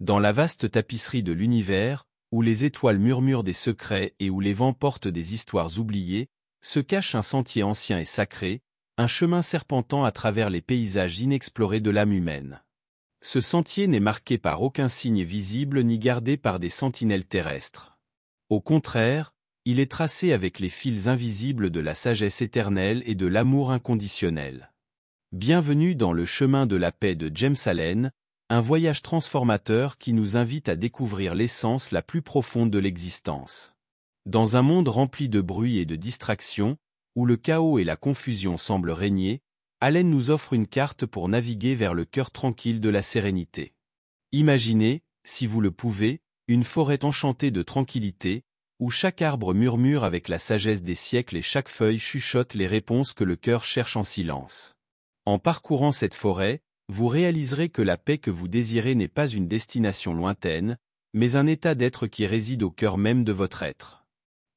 dans la vaste tapisserie de l'univers, où les étoiles murmurent des secrets et où les vents portent des histoires oubliées, se cache un sentier ancien et sacré, un chemin serpentant à travers les paysages inexplorés de l'âme humaine. Ce sentier n'est marqué par aucun signe visible ni gardé par des sentinelles terrestres. Au contraire, il est tracé avec les fils invisibles de la sagesse éternelle et de l'amour inconditionnel. Bienvenue dans le chemin de la paix de James Allen, un voyage transformateur qui nous invite à découvrir l'essence la plus profonde de l'existence. Dans un monde rempli de bruit et de distractions, où le chaos et la confusion semblent régner, Allen nous offre une carte pour naviguer vers le cœur tranquille de la sérénité. Imaginez, si vous le pouvez, une forêt enchantée de tranquillité, où chaque arbre murmure avec la sagesse des siècles et chaque feuille chuchote les réponses que le cœur cherche en silence. En parcourant cette forêt, vous réaliserez que la paix que vous désirez n'est pas une destination lointaine, mais un état d'être qui réside au cœur même de votre être.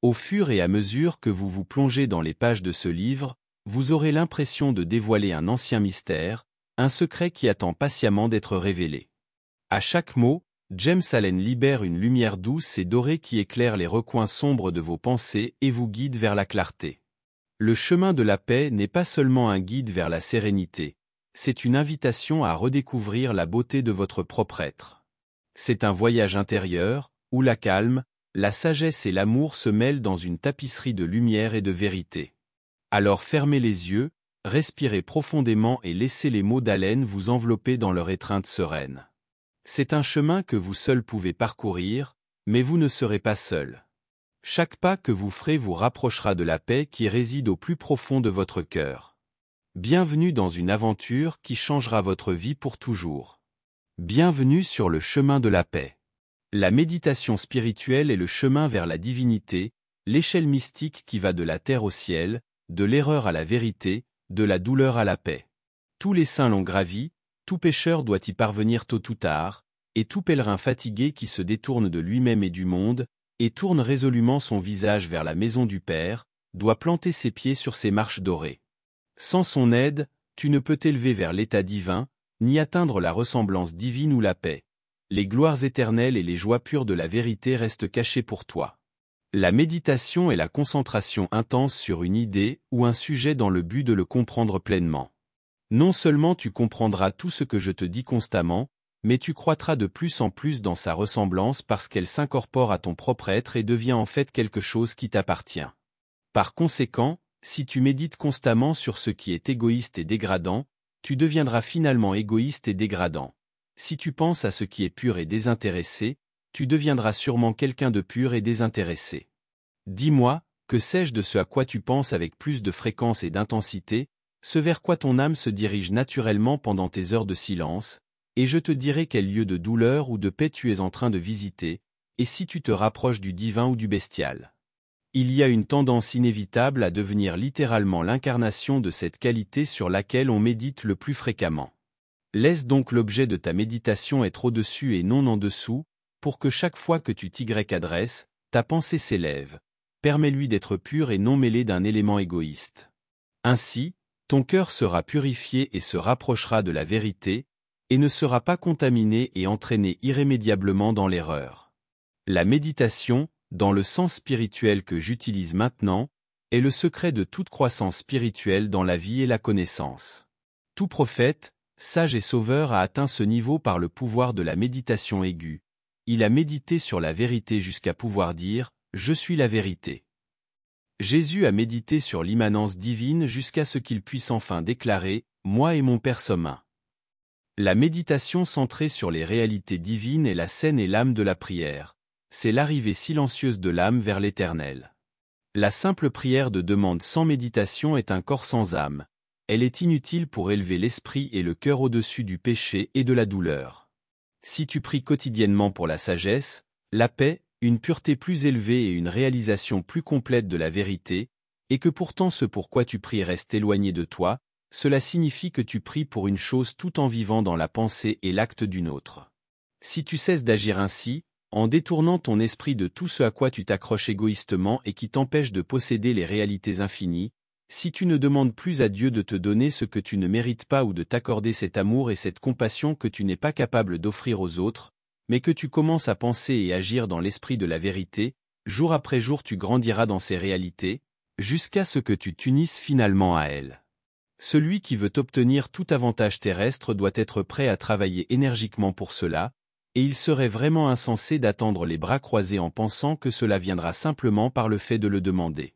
Au fur et à mesure que vous vous plongez dans les pages de ce livre, vous aurez l'impression de dévoiler un ancien mystère, un secret qui attend patiemment d'être révélé. À chaque mot, James Allen libère une lumière douce et dorée qui éclaire les recoins sombres de vos pensées et vous guide vers la clarté. Le chemin de la paix n'est pas seulement un guide vers la sérénité, c'est une invitation à redécouvrir la beauté de votre propre être. C'est un voyage intérieur, où la calme, la sagesse et l'amour se mêlent dans une tapisserie de lumière et de vérité. Alors fermez les yeux, respirez profondément et laissez les mots d'haleine vous envelopper dans leur étreinte sereine. C'est un chemin que vous seul pouvez parcourir, mais vous ne serez pas seul. Chaque pas que vous ferez vous rapprochera de la paix qui réside au plus profond de votre cœur. Bienvenue dans une aventure qui changera votre vie pour toujours. Bienvenue sur le chemin de la paix. La méditation spirituelle est le chemin vers la divinité, l'échelle mystique qui va de la terre au ciel, de l'erreur à la vérité, de la douleur à la paix. Tous les saints l'ont gravi, tout pécheur doit y parvenir tôt ou tard, et tout pèlerin fatigué qui se détourne de lui-même et du monde, et tourne résolument son visage vers la maison du Père, doit planter ses pieds sur ses marches dorées. Sans son aide, tu ne peux t'élever vers l'état divin, ni atteindre la ressemblance divine ou la paix. Les gloires éternelles et les joies pures de la vérité restent cachées pour toi. La méditation est la concentration intense sur une idée ou un sujet dans le but de le comprendre pleinement. Non seulement tu comprendras tout ce que je te dis constamment, mais tu croîtras de plus en plus dans sa ressemblance parce qu'elle s'incorpore à ton propre être et devient en fait quelque chose qui t'appartient. Par conséquent, si tu médites constamment sur ce qui est égoïste et dégradant, tu deviendras finalement égoïste et dégradant. Si tu penses à ce qui est pur et désintéressé, tu deviendras sûrement quelqu'un de pur et désintéressé. Dis-moi, que sais-je de ce à quoi tu penses avec plus de fréquence et d'intensité, ce vers quoi ton âme se dirige naturellement pendant tes heures de silence, et je te dirai quel lieu de douleur ou de paix tu es en train de visiter, et si tu te rapproches du divin ou du bestial il y a une tendance inévitable à devenir littéralement l'incarnation de cette qualité sur laquelle on médite le plus fréquemment. Laisse donc l'objet de ta méditation être au-dessus et non en dessous, pour que chaque fois que tu t'y adresses, ta pensée s'élève. Permets-lui d'être pur et non mêlé d'un élément égoïste. Ainsi, ton cœur sera purifié et se rapprochera de la vérité, et ne sera pas contaminé et entraîné irrémédiablement dans l'erreur. La méditation, dans le sens spirituel que j'utilise maintenant, est le secret de toute croissance spirituelle dans la vie et la connaissance. Tout prophète, sage et sauveur a atteint ce niveau par le pouvoir de la méditation aiguë. Il a médité sur la vérité jusqu'à pouvoir dire « Je suis la vérité ». Jésus a médité sur l'immanence divine jusqu'à ce qu'il puisse enfin déclarer « Moi et mon Père sommes un ». La méditation centrée sur les réalités divines est la scène et l'âme de la prière c'est l'arrivée silencieuse de l'âme vers l'éternel. La simple prière de demande sans méditation est un corps sans âme. Elle est inutile pour élever l'esprit et le cœur au-dessus du péché et de la douleur. Si tu pries quotidiennement pour la sagesse, la paix, une pureté plus élevée et une réalisation plus complète de la vérité, et que pourtant ce pourquoi tu pries reste éloigné de toi, cela signifie que tu pries pour une chose tout en vivant dans la pensée et l'acte d'une autre. Si tu cesses d'agir ainsi, en détournant ton esprit de tout ce à quoi tu t'accroches égoïstement et qui t'empêche de posséder les réalités infinies, si tu ne demandes plus à Dieu de te donner ce que tu ne mérites pas ou de t'accorder cet amour et cette compassion que tu n'es pas capable d'offrir aux autres, mais que tu commences à penser et agir dans l'esprit de la vérité, jour après jour tu grandiras dans ces réalités, jusqu'à ce que tu t'unisses finalement à elles. Celui qui veut obtenir tout avantage terrestre doit être prêt à travailler énergiquement pour cela, et il serait vraiment insensé d'attendre les bras croisés en pensant que cela viendra simplement par le fait de le demander.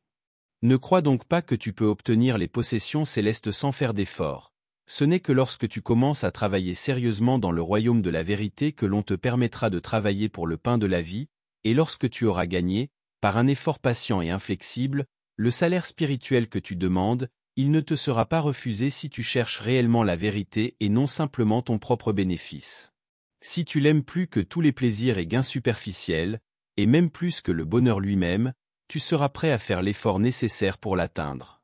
Ne crois donc pas que tu peux obtenir les possessions célestes sans faire d'efforts. Ce n'est que lorsque tu commences à travailler sérieusement dans le royaume de la vérité que l'on te permettra de travailler pour le pain de la vie, et lorsque tu auras gagné, par un effort patient et inflexible, le salaire spirituel que tu demandes, il ne te sera pas refusé si tu cherches réellement la vérité et non simplement ton propre bénéfice. Si tu l'aimes plus que tous les plaisirs et gains superficiels, et même plus que le bonheur lui-même, tu seras prêt à faire l'effort nécessaire pour l'atteindre.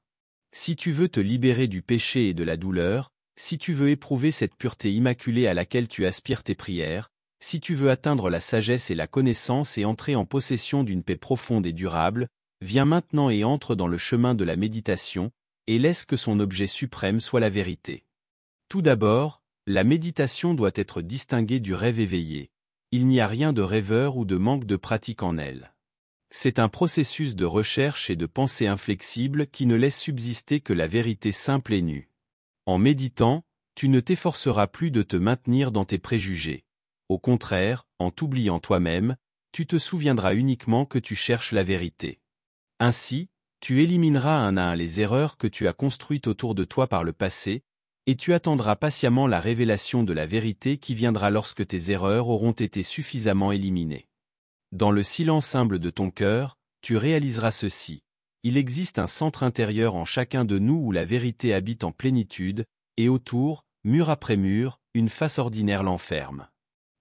Si tu veux te libérer du péché et de la douleur, si tu veux éprouver cette pureté immaculée à laquelle tu aspires tes prières, si tu veux atteindre la sagesse et la connaissance et entrer en possession d'une paix profonde et durable, viens maintenant et entre dans le chemin de la méditation, et laisse que son objet suprême soit la vérité. Tout d'abord, la méditation doit être distinguée du rêve éveillé. Il n'y a rien de rêveur ou de manque de pratique en elle. C'est un processus de recherche et de pensée inflexible qui ne laisse subsister que la vérité simple et nue. En méditant, tu ne t'efforceras plus de te maintenir dans tes préjugés. Au contraire, en t'oubliant toi-même, tu te souviendras uniquement que tu cherches la vérité. Ainsi, tu élimineras un à un les erreurs que tu as construites autour de toi par le passé, et tu attendras patiemment la révélation de la vérité qui viendra lorsque tes erreurs auront été suffisamment éliminées. Dans le silence humble de ton cœur, tu réaliseras ceci. Il existe un centre intérieur en chacun de nous où la vérité habite en plénitude, et autour, mur après mur, une face ordinaire l'enferme.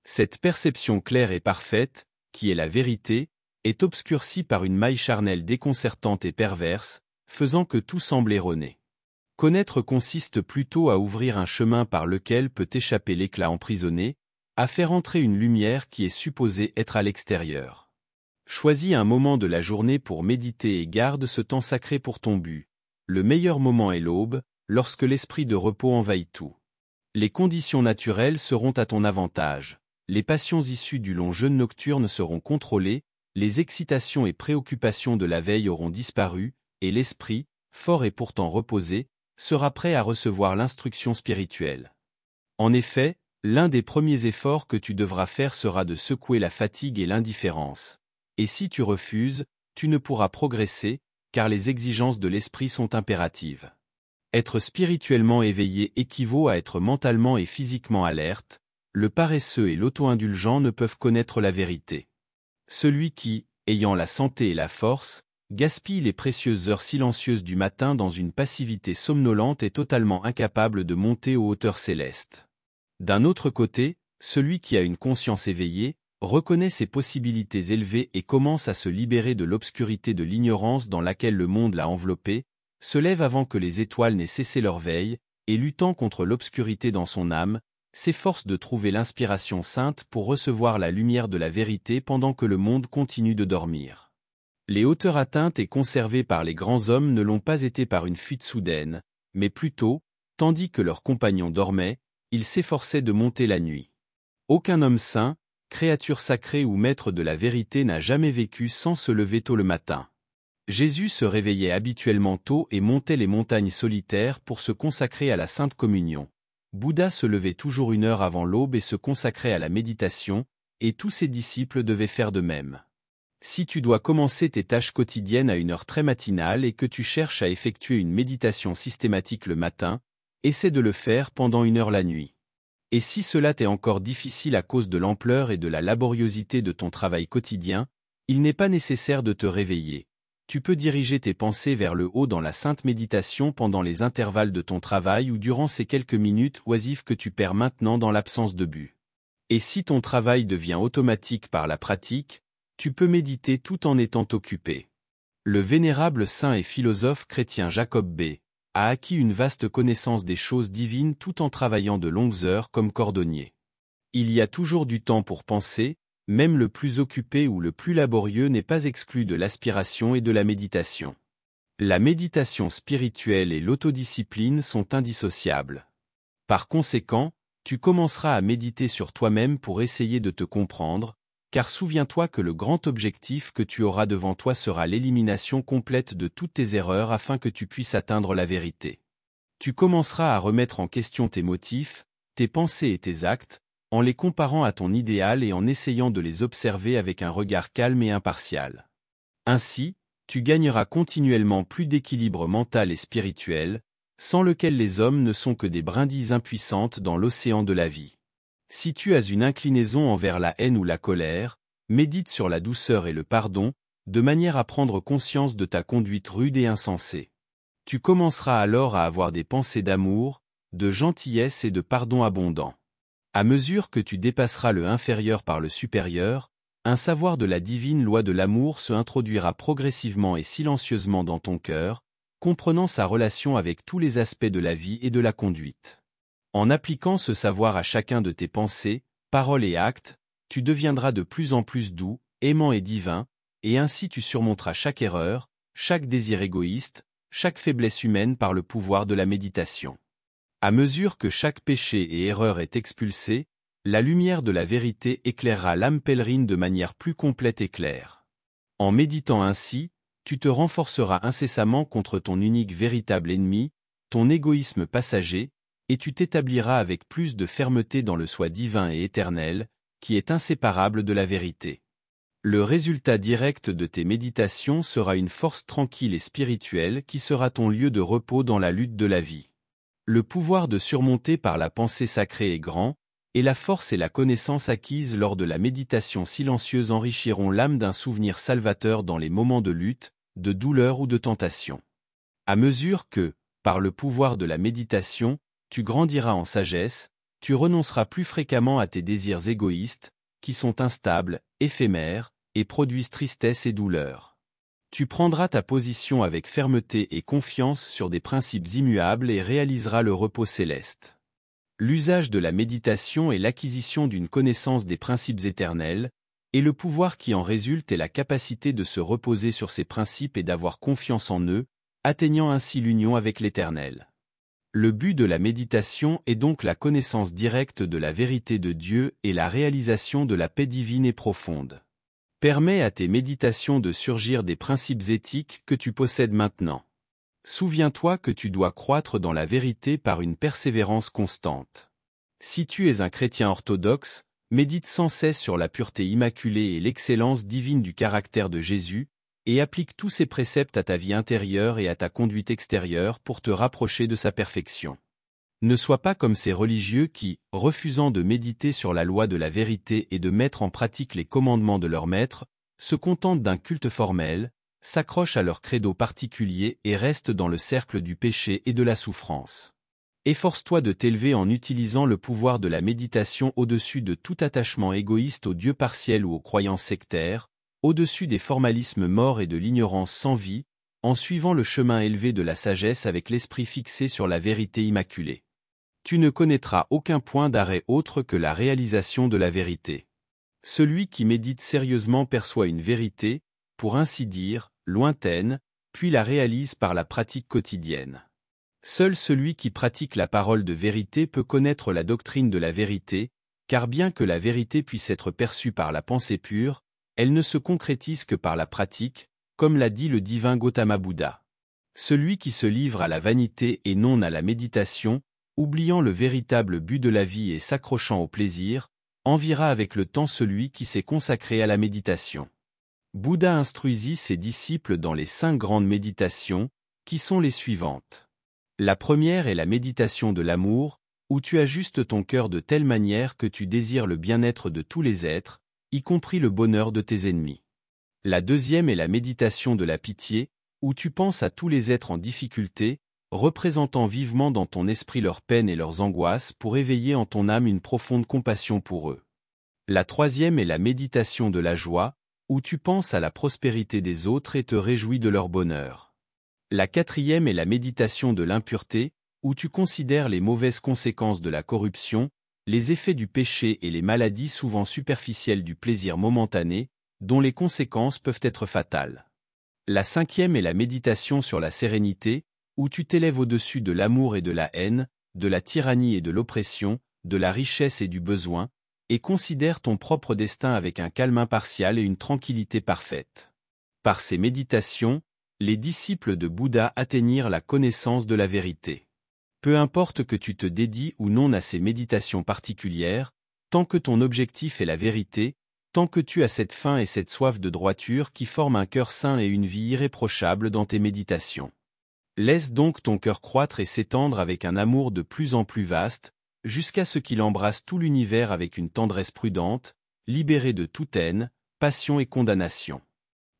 Cette perception claire et parfaite, qui est la vérité, est obscurcie par une maille charnelle déconcertante et perverse, faisant que tout semble erroné. Connaître consiste plutôt à ouvrir un chemin par lequel peut échapper l'éclat emprisonné, à faire entrer une lumière qui est supposée être à l'extérieur. Choisis un moment de la journée pour méditer et garde ce temps sacré pour ton but. Le meilleur moment est l'aube, lorsque l'esprit de repos envahit tout. Les conditions naturelles seront à ton avantage. Les passions issues du long jeûne nocturne seront contrôlées, les excitations et préoccupations de la veille auront disparu, et l'esprit, fort et pourtant reposé, sera prêt à recevoir l'instruction spirituelle. En effet, l'un des premiers efforts que tu devras faire sera de secouer la fatigue et l'indifférence. Et si tu refuses, tu ne pourras progresser, car les exigences de l'esprit sont impératives. Être spirituellement éveillé équivaut à être mentalement et physiquement alerte, le paresseux et l'auto-indulgent ne peuvent connaître la vérité. Celui qui, ayant la santé et la force, gaspille les précieuses heures silencieuses du matin dans une passivité somnolente et totalement incapable de monter aux hauteurs célestes. D'un autre côté, celui qui a une conscience éveillée, reconnaît ses possibilités élevées et commence à se libérer de l'obscurité de l'ignorance dans laquelle le monde l'a enveloppé, se lève avant que les étoiles n'aient cessé leur veille, et luttant contre l'obscurité dans son âme, s'efforce de trouver l'inspiration sainte pour recevoir la lumière de la vérité pendant que le monde continue de dormir. Les hauteurs atteintes et conservées par les grands hommes ne l'ont pas été par une fuite soudaine, mais plutôt, tandis que leurs compagnons dormaient, ils s'efforçaient de monter la nuit. Aucun homme saint, créature sacrée ou maître de la vérité n'a jamais vécu sans se lever tôt le matin. Jésus se réveillait habituellement tôt et montait les montagnes solitaires pour se consacrer à la Sainte Communion. Bouddha se levait toujours une heure avant l'aube et se consacrait à la méditation, et tous ses disciples devaient faire de même. Si tu dois commencer tes tâches quotidiennes à une heure très matinale et que tu cherches à effectuer une méditation systématique le matin, essaie de le faire pendant une heure la nuit. Et si cela t'est encore difficile à cause de l'ampleur et de la laboriosité de ton travail quotidien, il n'est pas nécessaire de te réveiller. Tu peux diriger tes pensées vers le haut dans la sainte méditation pendant les intervalles de ton travail ou durant ces quelques minutes oisives que tu perds maintenant dans l'absence de but. Et si ton travail devient automatique par la pratique, tu peux méditer tout en étant occupé. Le vénérable saint et philosophe chrétien Jacob B. a acquis une vaste connaissance des choses divines tout en travaillant de longues heures comme cordonnier. Il y a toujours du temps pour penser, même le plus occupé ou le plus laborieux n'est pas exclu de l'aspiration et de la méditation. La méditation spirituelle et l'autodiscipline sont indissociables. Par conséquent, tu commenceras à méditer sur toi-même pour essayer de te comprendre, car souviens-toi que le grand objectif que tu auras devant toi sera l'élimination complète de toutes tes erreurs afin que tu puisses atteindre la vérité. Tu commenceras à remettre en question tes motifs, tes pensées et tes actes, en les comparant à ton idéal et en essayant de les observer avec un regard calme et impartial. Ainsi, tu gagneras continuellement plus d'équilibre mental et spirituel, sans lequel les hommes ne sont que des brindilles impuissantes dans l'océan de la vie. Si tu as une inclinaison envers la haine ou la colère, médite sur la douceur et le pardon, de manière à prendre conscience de ta conduite rude et insensée. Tu commenceras alors à avoir des pensées d'amour, de gentillesse et de pardon abondant. À mesure que tu dépasseras le inférieur par le supérieur, un savoir de la divine loi de l'amour se introduira progressivement et silencieusement dans ton cœur, comprenant sa relation avec tous les aspects de la vie et de la conduite. En appliquant ce savoir à chacun de tes pensées, paroles et actes, tu deviendras de plus en plus doux, aimant et divin, et ainsi tu surmonteras chaque erreur, chaque désir égoïste, chaque faiblesse humaine par le pouvoir de la méditation. À mesure que chaque péché et erreur est expulsé, la lumière de la vérité éclairera l'âme pèlerine de manière plus complète et claire. En méditant ainsi, tu te renforceras incessamment contre ton unique véritable ennemi, ton égoïsme passager, et tu t'établiras avec plus de fermeté dans le soi divin et éternel, qui est inséparable de la vérité. Le résultat direct de tes méditations sera une force tranquille et spirituelle qui sera ton lieu de repos dans la lutte de la vie. Le pouvoir de surmonter par la pensée sacrée est grand, et la force et la connaissance acquises lors de la méditation silencieuse enrichiront l'âme d'un souvenir salvateur dans les moments de lutte, de douleur ou de tentation. À mesure que, par le pouvoir de la méditation, tu grandiras en sagesse, tu renonceras plus fréquemment à tes désirs égoïstes, qui sont instables, éphémères, et produisent tristesse et douleur. Tu prendras ta position avec fermeté et confiance sur des principes immuables et réaliseras le repos céleste. L'usage de la méditation est l'acquisition d'une connaissance des principes éternels, et le pouvoir qui en résulte est la capacité de se reposer sur ces principes et d'avoir confiance en eux, atteignant ainsi l'union avec l'Éternel. Le but de la méditation est donc la connaissance directe de la vérité de Dieu et la réalisation de la paix divine et profonde. Permet à tes méditations de surgir des principes éthiques que tu possèdes maintenant. Souviens-toi que tu dois croître dans la vérité par une persévérance constante. Si tu es un chrétien orthodoxe, médite sans cesse sur la pureté immaculée et l'excellence divine du caractère de Jésus, et applique tous ces préceptes à ta vie intérieure et à ta conduite extérieure pour te rapprocher de sa perfection. Ne sois pas comme ces religieux qui, refusant de méditer sur la loi de la vérité et de mettre en pratique les commandements de leur maître, se contentent d'un culte formel, s'accrochent à leur credo particulier et restent dans le cercle du péché et de la souffrance. Efforce-toi de t'élever en utilisant le pouvoir de la méditation au-dessus de tout attachement égoïste au Dieu partiel ou aux croyances sectaires, au-dessus des formalismes morts et de l'ignorance sans vie, en suivant le chemin élevé de la sagesse avec l'esprit fixé sur la vérité immaculée. Tu ne connaîtras aucun point d'arrêt autre que la réalisation de la vérité. Celui qui médite sérieusement perçoit une vérité, pour ainsi dire, lointaine, puis la réalise par la pratique quotidienne. Seul celui qui pratique la parole de vérité peut connaître la doctrine de la vérité, car bien que la vérité puisse être perçue par la pensée pure, elle ne se concrétise que par la pratique, comme l'a dit le divin Gautama Bouddha. Celui qui se livre à la vanité et non à la méditation, oubliant le véritable but de la vie et s'accrochant au plaisir, envira avec le temps celui qui s'est consacré à la méditation. Bouddha instruisit ses disciples dans les cinq grandes méditations, qui sont les suivantes. La première est la méditation de l'amour, où tu ajustes ton cœur de telle manière que tu désires le bien-être de tous les êtres, y compris le bonheur de tes ennemis. La deuxième est la méditation de la pitié, où tu penses à tous les êtres en difficulté, représentant vivement dans ton esprit leurs peines et leurs angoisses pour éveiller en ton âme une profonde compassion pour eux. La troisième est la méditation de la joie, où tu penses à la prospérité des autres et te réjouis de leur bonheur. La quatrième est la méditation de l'impureté, où tu considères les mauvaises conséquences de la corruption, les effets du péché et les maladies souvent superficielles du plaisir momentané, dont les conséquences peuvent être fatales. La cinquième est la méditation sur la sérénité, où tu t'élèves au-dessus de l'amour et de la haine, de la tyrannie et de l'oppression, de la richesse et du besoin, et considères ton propre destin avec un calme impartial et une tranquillité parfaite. Par ces méditations, les disciples de Bouddha atteignirent la connaissance de la vérité. Peu importe que tu te dédies ou non à ces méditations particulières, tant que ton objectif est la vérité, tant que tu as cette faim et cette soif de droiture qui forment un cœur sain et une vie irréprochable dans tes méditations. Laisse donc ton cœur croître et s'étendre avec un amour de plus en plus vaste, jusqu'à ce qu'il embrasse tout l'univers avec une tendresse prudente, libéré de toute haine, passion et condamnation.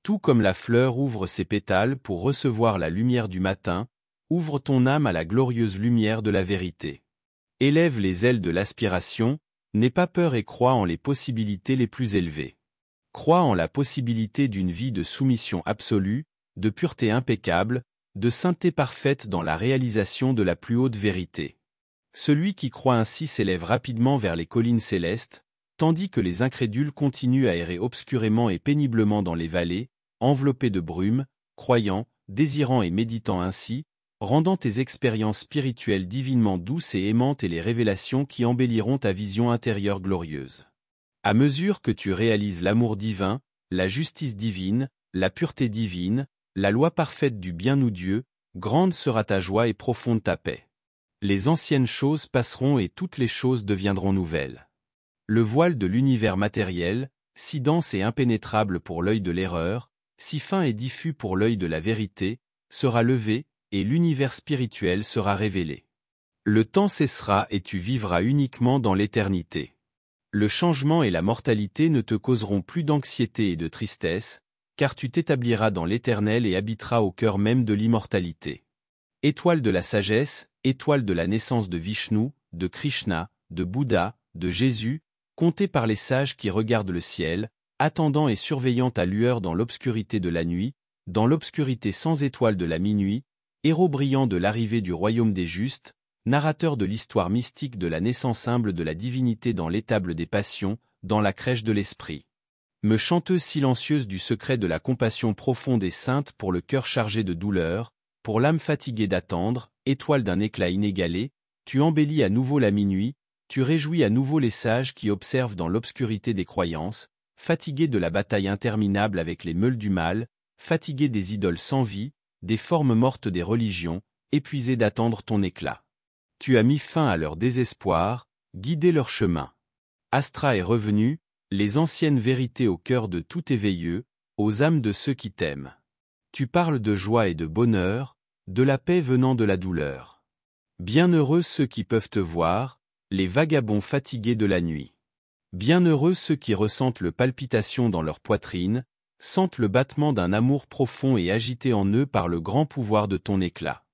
Tout comme la fleur ouvre ses pétales pour recevoir la lumière du matin, ouvre ton âme à la glorieuse lumière de la vérité. Élève les ailes de l'aspiration, n'aie pas peur et crois en les possibilités les plus élevées. Crois en la possibilité d'une vie de soumission absolue, de pureté impeccable, de sainteté parfaite dans la réalisation de la plus haute vérité. Celui qui croit ainsi s'élève rapidement vers les collines célestes, tandis que les incrédules continuent à errer obscurément et péniblement dans les vallées, enveloppés de brume, croyant, désirant et méditant ainsi, rendant tes expériences spirituelles divinement douces et aimantes et les révélations qui embelliront ta vision intérieure glorieuse. À mesure que tu réalises l'amour divin, la justice divine, la pureté divine, la loi parfaite du bien ou Dieu, grande sera ta joie et profonde ta paix. Les anciennes choses passeront et toutes les choses deviendront nouvelles. Le voile de l'univers matériel, si dense et impénétrable pour l'œil de l'erreur, si fin et diffus pour l'œil de la vérité, sera levé, et l'univers spirituel sera révélé. Le temps cessera et tu vivras uniquement dans l'éternité. Le changement et la mortalité ne te causeront plus d'anxiété et de tristesse, car tu t'établiras dans l'éternel et habiteras au cœur même de l'immortalité. Étoile de la sagesse, étoile de la naissance de Vishnu, de Krishna, de Bouddha, de Jésus, comptée par les sages qui regardent le ciel, attendant et surveillant ta lueur dans l'obscurité de la nuit, dans l'obscurité sans étoile de la minuit, héros brillant de l'arrivée du royaume des justes, narrateur de l'histoire mystique de la naissance humble de la divinité dans l'étable des passions, dans la crèche de l'esprit. Me chanteuse silencieuse du secret de la compassion profonde et sainte pour le cœur chargé de douleur, pour l'âme fatiguée d'attendre, étoile d'un éclat inégalé, tu embellis à nouveau la minuit, tu réjouis à nouveau les sages qui observent dans l'obscurité des croyances, fatigués de la bataille interminable avec les meules du mal, fatigués des idoles sans vie, des formes mortes des religions, épuisées d'attendre ton éclat. Tu as mis fin à leur désespoir, guidé leur chemin. Astra est revenu, les anciennes vérités au cœur de tout éveilleux, aux âmes de ceux qui t'aiment. Tu parles de joie et de bonheur, de la paix venant de la douleur. Bienheureux ceux qui peuvent te voir, les vagabonds fatigués de la nuit. Bienheureux ceux qui ressentent le palpitation dans leur poitrine, sentent le battement d'un amour profond et agité en eux par le grand pouvoir de ton éclat.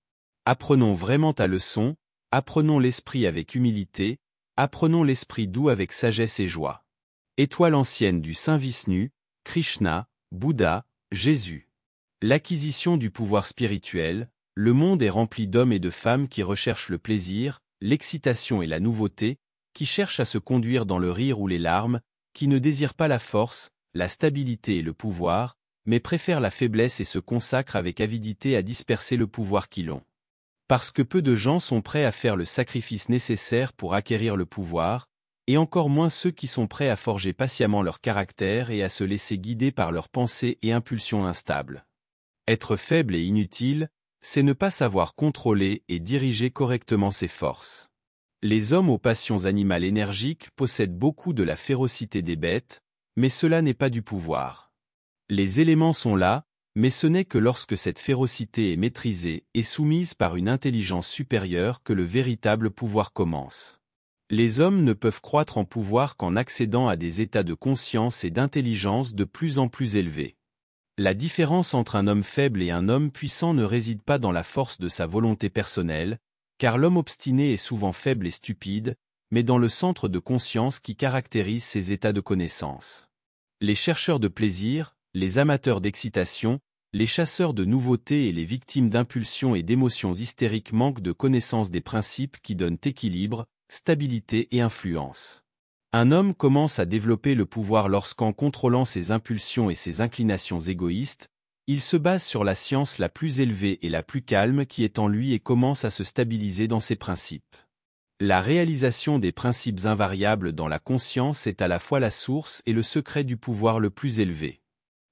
Apprenons vraiment ta leçon, apprenons l'esprit avec humilité, apprenons l'esprit doux avec sagesse et joie. Étoile ancienne du Saint Vishnu, Krishna, Bouddha, Jésus. L'acquisition du pouvoir spirituel, le monde est rempli d'hommes et de femmes qui recherchent le plaisir, l'excitation et la nouveauté, qui cherchent à se conduire dans le rire ou les larmes, qui ne désirent pas la force, la stabilité et le pouvoir, mais préfèrent la faiblesse et se consacrent avec avidité à disperser le pouvoir qu'ils ont. Parce que peu de gens sont prêts à faire le sacrifice nécessaire pour acquérir le pouvoir, et encore moins ceux qui sont prêts à forger patiemment leur caractère et à se laisser guider par leurs pensées et impulsions instables. Être faible et inutile, c'est ne pas savoir contrôler et diriger correctement ses forces. Les hommes aux passions animales énergiques possèdent beaucoup de la férocité des bêtes, mais cela n'est pas du pouvoir. Les éléments sont là, mais ce n'est que lorsque cette férocité est maîtrisée et soumise par une intelligence supérieure que le véritable pouvoir commence. Les hommes ne peuvent croître en pouvoir qu'en accédant à des états de conscience et d'intelligence de plus en plus élevés. La différence entre un homme faible et un homme puissant ne réside pas dans la force de sa volonté personnelle, car l'homme obstiné est souvent faible et stupide, mais dans le centre de conscience qui caractérise ses états de connaissance les chercheurs de plaisir, les amateurs d'excitation, les chasseurs de nouveautés et les victimes d'impulsions et d'émotions hystériques manquent de connaissance des principes qui donnent équilibre, stabilité et influence. Un homme commence à développer le pouvoir lorsqu'en contrôlant ses impulsions et ses inclinations égoïstes, il se base sur la science la plus élevée et la plus calme qui est en lui et commence à se stabiliser dans ses principes. La réalisation des principes invariables dans la conscience est à la fois la source et le secret du pouvoir le plus élevé.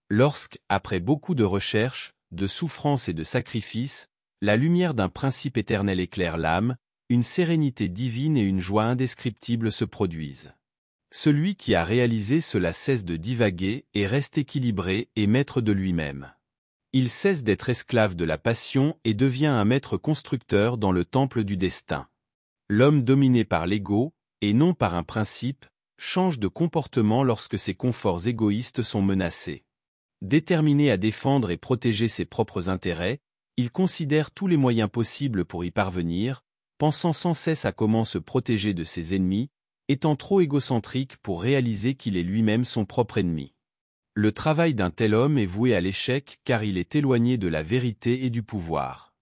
Lorsque, après beaucoup de recherches, de souffrances et de sacrifices, la lumière d'un principe éternel éclaire l'âme, une sérénité divine et une joie indescriptible se produisent. Celui qui a réalisé cela cesse de divaguer et reste équilibré et maître de lui-même. Il cesse d'être esclave de la passion et devient un maître constructeur dans le temple du destin l'homme dominé par l'ego, et non par un principe, change de comportement lorsque ses conforts égoïstes sont menacés. Déterminé à défendre et protéger ses propres intérêts, il considère tous les moyens possibles pour y parvenir, pensant sans cesse à comment se protéger de ses ennemis, étant trop égocentrique pour réaliser qu'il est lui-même son propre ennemi. Le travail d'un tel homme est voué à l'échec car il est éloigné de la vérité et du pouvoir.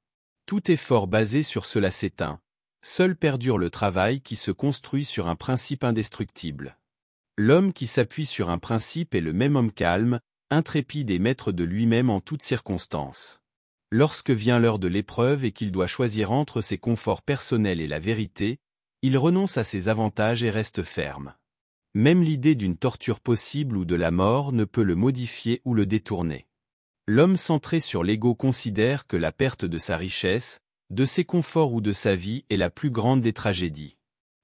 Tout effort basé sur cela s'éteint seul perdure le travail qui se construit sur un principe indestructible. L'homme qui s'appuie sur un principe est le même homme calme, intrépide et maître de lui-même en toutes circonstances. Lorsque vient l'heure de l'épreuve et qu'il doit choisir entre ses conforts personnels et la vérité, il renonce à ses avantages et reste ferme. Même l'idée d'une torture possible ou de la mort ne peut le modifier ou le détourner. L'homme centré sur l'ego considère que la perte de sa richesse, de ses conforts ou de sa vie est la plus grande des tragédies.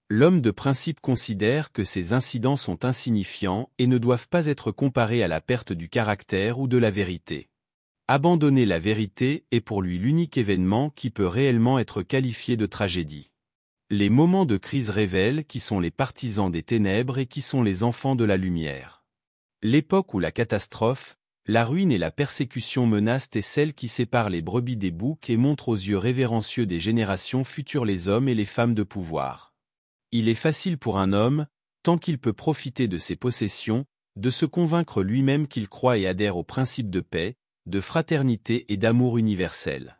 L'homme de principe considère que ces incidents sont insignifiants et ne doivent pas être comparés à la perte du caractère ou de la vérité. Abandonner la vérité est pour lui l'unique événement qui peut réellement être qualifié de tragédie. Les moments de crise révèlent qui sont les partisans des ténèbres et qui sont les enfants de la lumière. L'époque où la catastrophe la ruine et la persécution menacent et celle qui sépare les brebis des boucs et montre aux yeux révérencieux des générations futures les hommes et les femmes de pouvoir. Il est facile pour un homme, tant qu'il peut profiter de ses possessions, de se convaincre lui-même qu'il croit et adhère aux principes de paix, de fraternité et d'amour universel.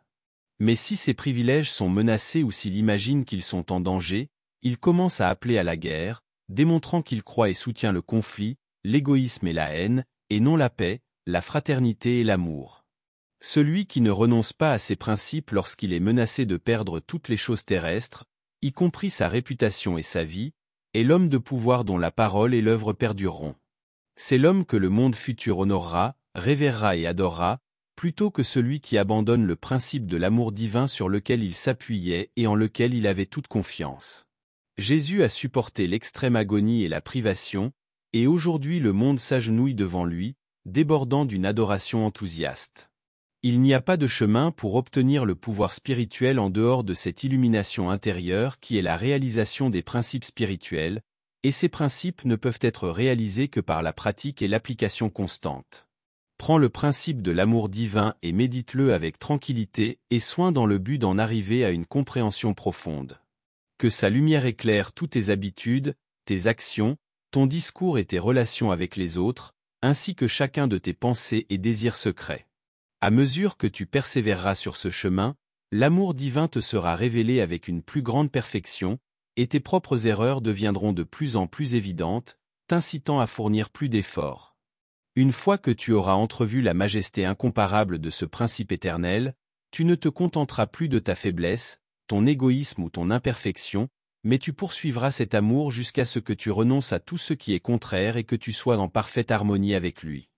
Mais si ses privilèges sont menacés ou s'il imagine qu'ils sont en danger, il commence à appeler à la guerre, démontrant qu'il croit et soutient le conflit, l'égoïsme et la haine, et non la paix, la fraternité et l'amour. Celui qui ne renonce pas à ses principes lorsqu'il est menacé de perdre toutes les choses terrestres, y compris sa réputation et sa vie, est l'homme de pouvoir dont la parole et l'œuvre perdureront. C'est l'homme que le monde futur honorera, révérera et adorera, plutôt que celui qui abandonne le principe de l'amour divin sur lequel il s'appuyait et en lequel il avait toute confiance. Jésus a supporté l'extrême agonie et la privation, et aujourd'hui le monde s'agenouille devant lui, débordant d'une adoration enthousiaste. Il n'y a pas de chemin pour obtenir le pouvoir spirituel en dehors de cette illumination intérieure qui est la réalisation des principes spirituels, et ces principes ne peuvent être réalisés que par la pratique et l'application constante. Prends le principe de l'amour divin et médite-le avec tranquillité et soin dans le but d'en arriver à une compréhension profonde. Que sa lumière éclaire toutes tes habitudes, tes actions, ton discours et tes relations avec les autres, ainsi que chacun de tes pensées et désirs secrets. À mesure que tu persévéreras sur ce chemin, l'amour divin te sera révélé avec une plus grande perfection, et tes propres erreurs deviendront de plus en plus évidentes, t'incitant à fournir plus d'efforts. Une fois que tu auras entrevu la majesté incomparable de ce principe éternel, tu ne te contenteras plus de ta faiblesse, ton égoïsme ou ton imperfection, mais tu poursuivras cet amour jusqu'à ce que tu renonces à tout ce qui est contraire et que tu sois en parfaite harmonie avec lui.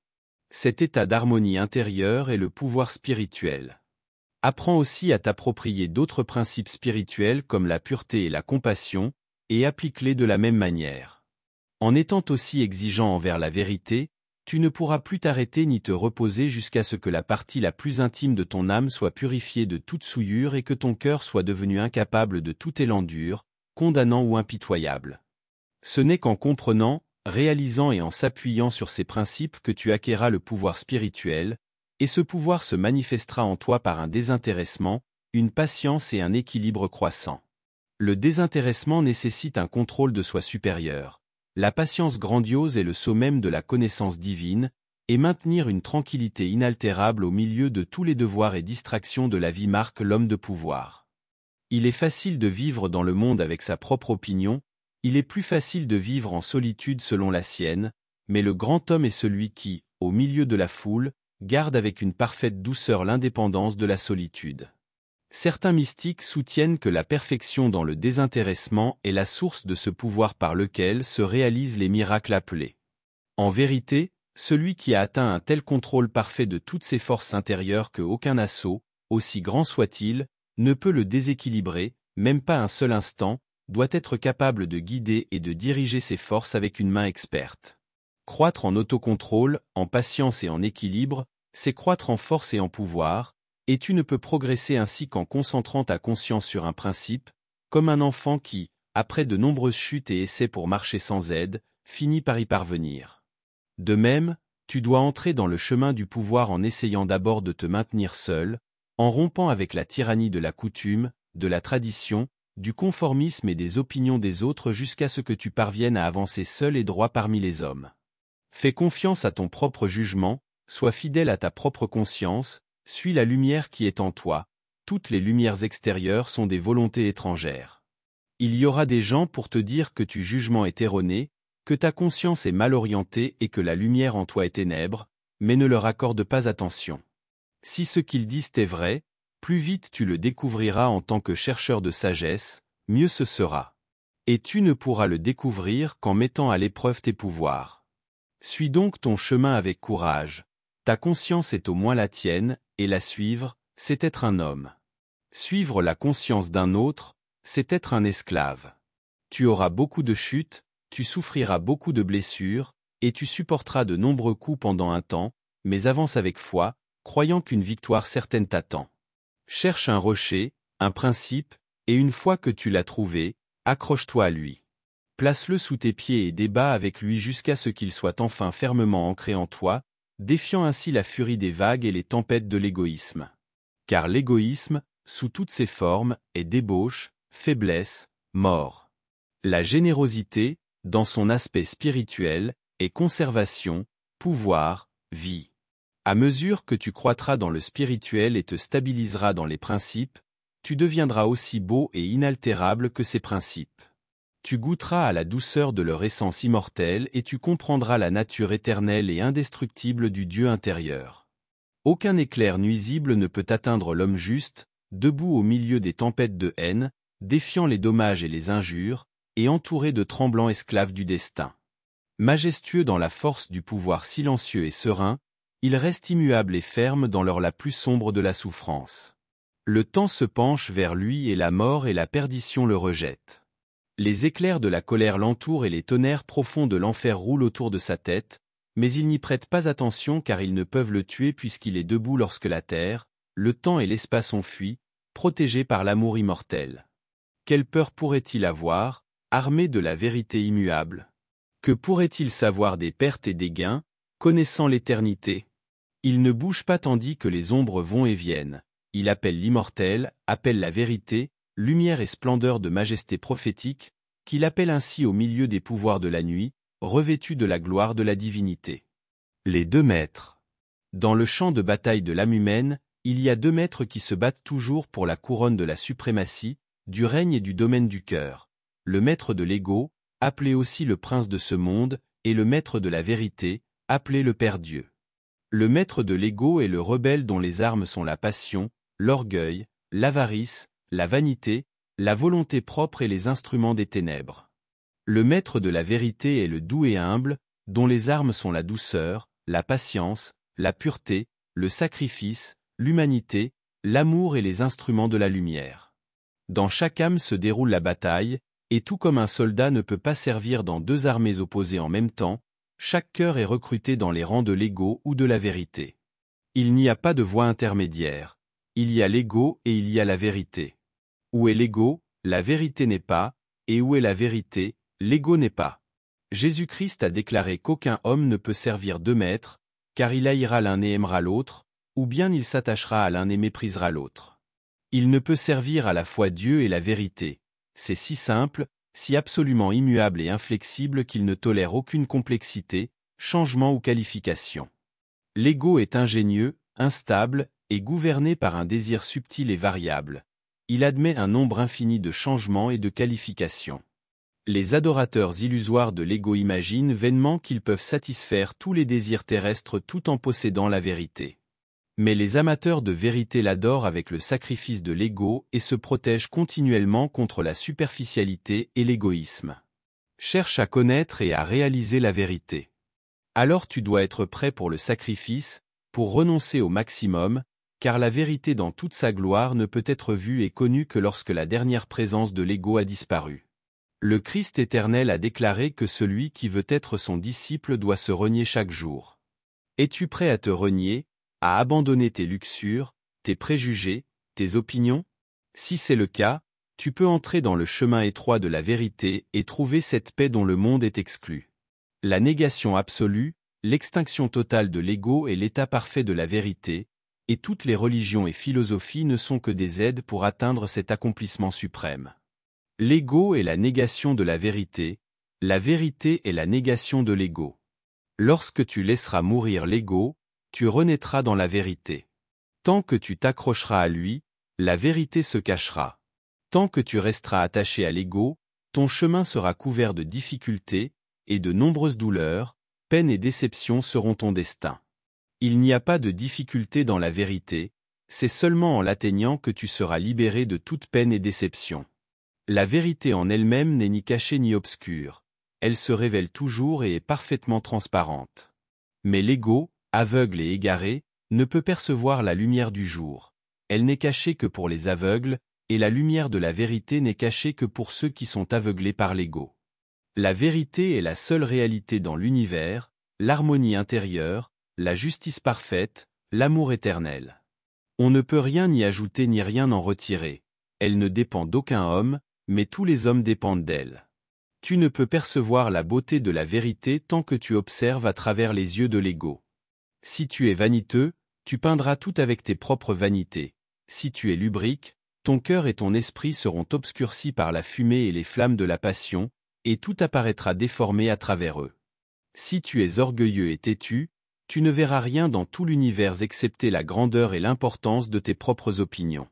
Cet état d'harmonie intérieure est le pouvoir spirituel. Apprends aussi à t'approprier d'autres principes spirituels comme la pureté et la compassion, et applique-les de la même manière. En étant aussi exigeant envers la vérité, tu ne pourras plus t'arrêter ni te reposer jusqu'à ce que la partie la plus intime de ton âme soit purifiée de toute souillure et que ton cœur soit devenu incapable de tout élan dur, condamnant ou impitoyable. Ce n'est qu'en comprenant, réalisant et en s'appuyant sur ces principes que tu acquéras le pouvoir spirituel, et ce pouvoir se manifestera en toi par un désintéressement, une patience et un équilibre croissant. Le désintéressement nécessite un contrôle de soi supérieur. La patience grandiose est le saut même de la connaissance divine, et maintenir une tranquillité inaltérable au milieu de tous les devoirs et distractions de la vie marque l'homme de pouvoir. Il est facile de vivre dans le monde avec sa propre opinion, il est plus facile de vivre en solitude selon la sienne, mais le grand homme est celui qui, au milieu de la foule, garde avec une parfaite douceur l'indépendance de la solitude. Certains mystiques soutiennent que la perfection dans le désintéressement est la source de ce pouvoir par lequel se réalisent les miracles appelés. En vérité, celui qui a atteint un tel contrôle parfait de toutes ses forces intérieures que aucun assaut, aussi grand soit-il, ne peut le déséquilibrer, même pas un seul instant, doit être capable de guider et de diriger ses forces avec une main experte. Croître en autocontrôle, en patience et en équilibre, c'est croître en force et en pouvoir, et tu ne peux progresser ainsi qu'en concentrant ta conscience sur un principe, comme un enfant qui, après de nombreuses chutes et essais pour marcher sans aide, finit par y parvenir. De même, tu dois entrer dans le chemin du pouvoir en essayant d'abord de te maintenir seul, en rompant avec la tyrannie de la coutume, de la tradition, du conformisme et des opinions des autres jusqu'à ce que tu parviennes à avancer seul et droit parmi les hommes. Fais confiance à ton propre jugement, sois fidèle à ta propre conscience, suis la lumière qui est en toi, toutes les lumières extérieures sont des volontés étrangères. Il y aura des gens pour te dire que tu jugement est erroné, que ta conscience est mal orientée et que la lumière en toi est ténèbre, mais ne leur accorde pas attention. Si ce qu'ils disent est vrai, plus vite tu le découvriras en tant que chercheur de sagesse, mieux ce sera. Et tu ne pourras le découvrir qu'en mettant à l'épreuve tes pouvoirs. Suis donc ton chemin avec courage. Ta conscience est au moins la tienne, et la suivre, c'est être un homme. Suivre la conscience d'un autre, c'est être un esclave. Tu auras beaucoup de chutes, tu souffriras beaucoup de blessures, et tu supporteras de nombreux coups pendant un temps, mais avance avec foi, croyant qu'une victoire certaine t'attend. Cherche un rocher, un principe, et une fois que tu l'as trouvé, accroche-toi à lui. Place-le sous tes pieds et débat avec lui jusqu'à ce qu'il soit enfin fermement ancré en toi, défiant ainsi la furie des vagues et les tempêtes de l'égoïsme. Car l'égoïsme, sous toutes ses formes, est débauche, faiblesse, mort. La générosité, dans son aspect spirituel, est conservation, pouvoir, vie. À mesure que tu croîtras dans le spirituel et te stabiliseras dans les principes, tu deviendras aussi beau et inaltérable que ces principes. Tu goûteras à la douceur de leur essence immortelle et tu comprendras la nature éternelle et indestructible du Dieu intérieur. Aucun éclair nuisible ne peut atteindre l'homme juste, debout au milieu des tempêtes de haine, défiant les dommages et les injures, et entouré de tremblants esclaves du destin. Majestueux dans la force du pouvoir silencieux et serein, il reste immuable et ferme dans l'heure la plus sombre de la souffrance. Le temps se penche vers lui et la mort et la perdition le rejettent. Les éclairs de la colère l'entourent et les tonnerres profonds de l'enfer roulent autour de sa tête, mais ils n'y prêtent pas attention car ils ne peuvent le tuer puisqu'il est debout lorsque la terre, le temps et l'espace ont fui, protégés par l'amour immortel. Quelle peur pourrait-il avoir, armé de la vérité immuable Que pourrait-il savoir des pertes et des gains, connaissant l'éternité il ne bouge pas tandis que les ombres vont et viennent. Il appelle l'immortel, appelle la vérité, lumière et splendeur de majesté prophétique, qu'il appelle ainsi au milieu des pouvoirs de la nuit, revêtu de la gloire de la divinité. Les deux maîtres. Dans le champ de bataille de l'âme humaine, il y a deux maîtres qui se battent toujours pour la couronne de la suprématie, du règne et du domaine du cœur. Le maître de l'ego, appelé aussi le prince de ce monde, et le maître de la vérité, appelé le Père Dieu le maître de l'ego est le rebelle dont les armes sont la passion, l'orgueil, l'avarice, la vanité, la volonté propre et les instruments des ténèbres. Le maître de la vérité est le doux et humble, dont les armes sont la douceur, la patience, la pureté, le sacrifice, l'humanité, l'amour et les instruments de la lumière. Dans chaque âme se déroule la bataille, et tout comme un soldat ne peut pas servir dans deux armées opposées en même temps, chaque cœur est recruté dans les rangs de l'ego ou de la vérité. Il n'y a pas de voie intermédiaire. Il y a l'ego et il y a la vérité. Où est l'ego, la vérité n'est pas, et où est la vérité, l'ego n'est pas. Jésus-Christ a déclaré qu'aucun homme ne peut servir deux maîtres, car il haïra l'un et aimera l'autre, ou bien il s'attachera à l'un et méprisera l'autre. Il ne peut servir à la fois Dieu et la vérité. C'est si simple, si absolument immuable et inflexible qu'il ne tolère aucune complexité, changement ou qualification. L'ego est ingénieux, instable, et gouverné par un désir subtil et variable. Il admet un nombre infini de changements et de qualifications. Les adorateurs illusoires de l'ego imaginent vainement qu'ils peuvent satisfaire tous les désirs terrestres tout en possédant la vérité mais les amateurs de vérité l'adorent avec le sacrifice de l'ego et se protègent continuellement contre la superficialité et l'égoïsme. Cherche à connaître et à réaliser la vérité. Alors tu dois être prêt pour le sacrifice, pour renoncer au maximum, car la vérité dans toute sa gloire ne peut être vue et connue que lorsque la dernière présence de l'ego a disparu. Le Christ éternel a déclaré que celui qui veut être son disciple doit se renier chaque jour. Es-tu prêt à te renier, à abandonner tes luxures, tes préjugés, tes opinions Si c'est le cas, tu peux entrer dans le chemin étroit de la vérité et trouver cette paix dont le monde est exclu. La négation absolue, l'extinction totale de l'ego est l'état parfait de la vérité, et toutes les religions et philosophies ne sont que des aides pour atteindre cet accomplissement suprême. L'ego est la négation de la vérité, la vérité est la négation de l'ego. Lorsque tu laisseras mourir l'ego, tu renaîtras dans la vérité. Tant que tu t'accrocheras à lui, la vérité se cachera. Tant que tu resteras attaché à l'ego, ton chemin sera couvert de difficultés, et de nombreuses douleurs, peines et déceptions seront ton destin. Il n'y a pas de difficulté dans la vérité, c'est seulement en l'atteignant que tu seras libéré de toute peine et déception. La vérité en elle-même n'est ni cachée ni obscure, elle se révèle toujours et est parfaitement transparente. Mais l'ego, aveugle et égaré, ne peut percevoir la lumière du jour. Elle n'est cachée que pour les aveugles, et la lumière de la vérité n'est cachée que pour ceux qui sont aveuglés par l'ego. La vérité est la seule réalité dans l'univers, l'harmonie intérieure, la justice parfaite, l'amour éternel. On ne peut rien y ajouter ni rien en retirer. Elle ne dépend d'aucun homme, mais tous les hommes dépendent d'elle. Tu ne peux percevoir la beauté de la vérité tant que tu observes à travers les yeux de l'ego. Si tu es vaniteux, tu peindras tout avec tes propres vanités. Si tu es lubrique, ton cœur et ton esprit seront obscurcis par la fumée et les flammes de la passion, et tout apparaîtra déformé à travers eux. Si tu es orgueilleux et têtu, tu ne verras rien dans tout l'univers excepté la grandeur et l'importance de tes propres opinions.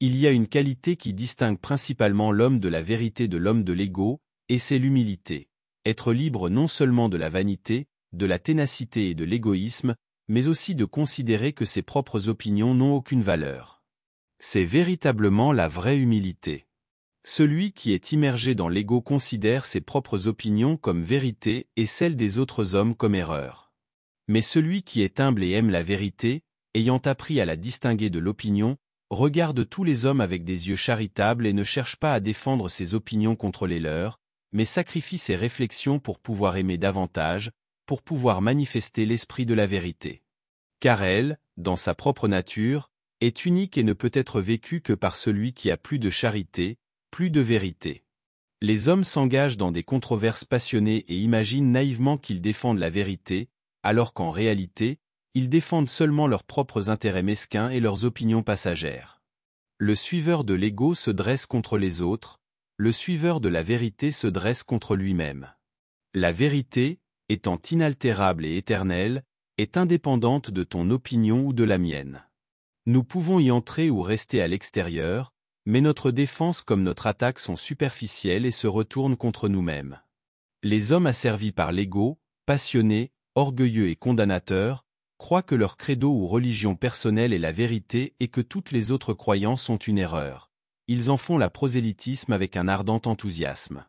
Il y a une qualité qui distingue principalement l'homme de la vérité de l'homme de l'ego, et c'est l'humilité. Être libre non seulement de la vanité, de la ténacité et de l'égoïsme, mais aussi de considérer que ses propres opinions n'ont aucune valeur. C'est véritablement la vraie humilité. Celui qui est immergé dans l'ego considère ses propres opinions comme vérité et celles des autres hommes comme erreur. Mais celui qui est humble et aime la vérité, ayant appris à la distinguer de l'opinion, regarde tous les hommes avec des yeux charitables et ne cherche pas à défendre ses opinions contre les leurs, mais sacrifie ses réflexions pour pouvoir aimer davantage, pour pouvoir manifester l'esprit de la vérité. Car elle, dans sa propre nature, est unique et ne peut être vécue que par celui qui a plus de charité, plus de vérité. Les hommes s'engagent dans des controverses passionnées et imaginent naïvement qu'ils défendent la vérité, alors qu'en réalité, ils défendent seulement leurs propres intérêts mesquins et leurs opinions passagères. Le suiveur de l'ego se dresse contre les autres, le suiveur de la vérité se dresse contre lui-même. La vérité, étant inaltérable et éternelle, est indépendante de ton opinion ou de la mienne. Nous pouvons y entrer ou rester à l'extérieur, mais notre défense comme notre attaque sont superficielles et se retournent contre nous-mêmes. Les hommes asservis par l'ego, passionnés, orgueilleux et condamnateurs, croient que leur credo ou religion personnelle est la vérité et que toutes les autres croyances sont une erreur. Ils en font la prosélytisme avec un ardent enthousiasme.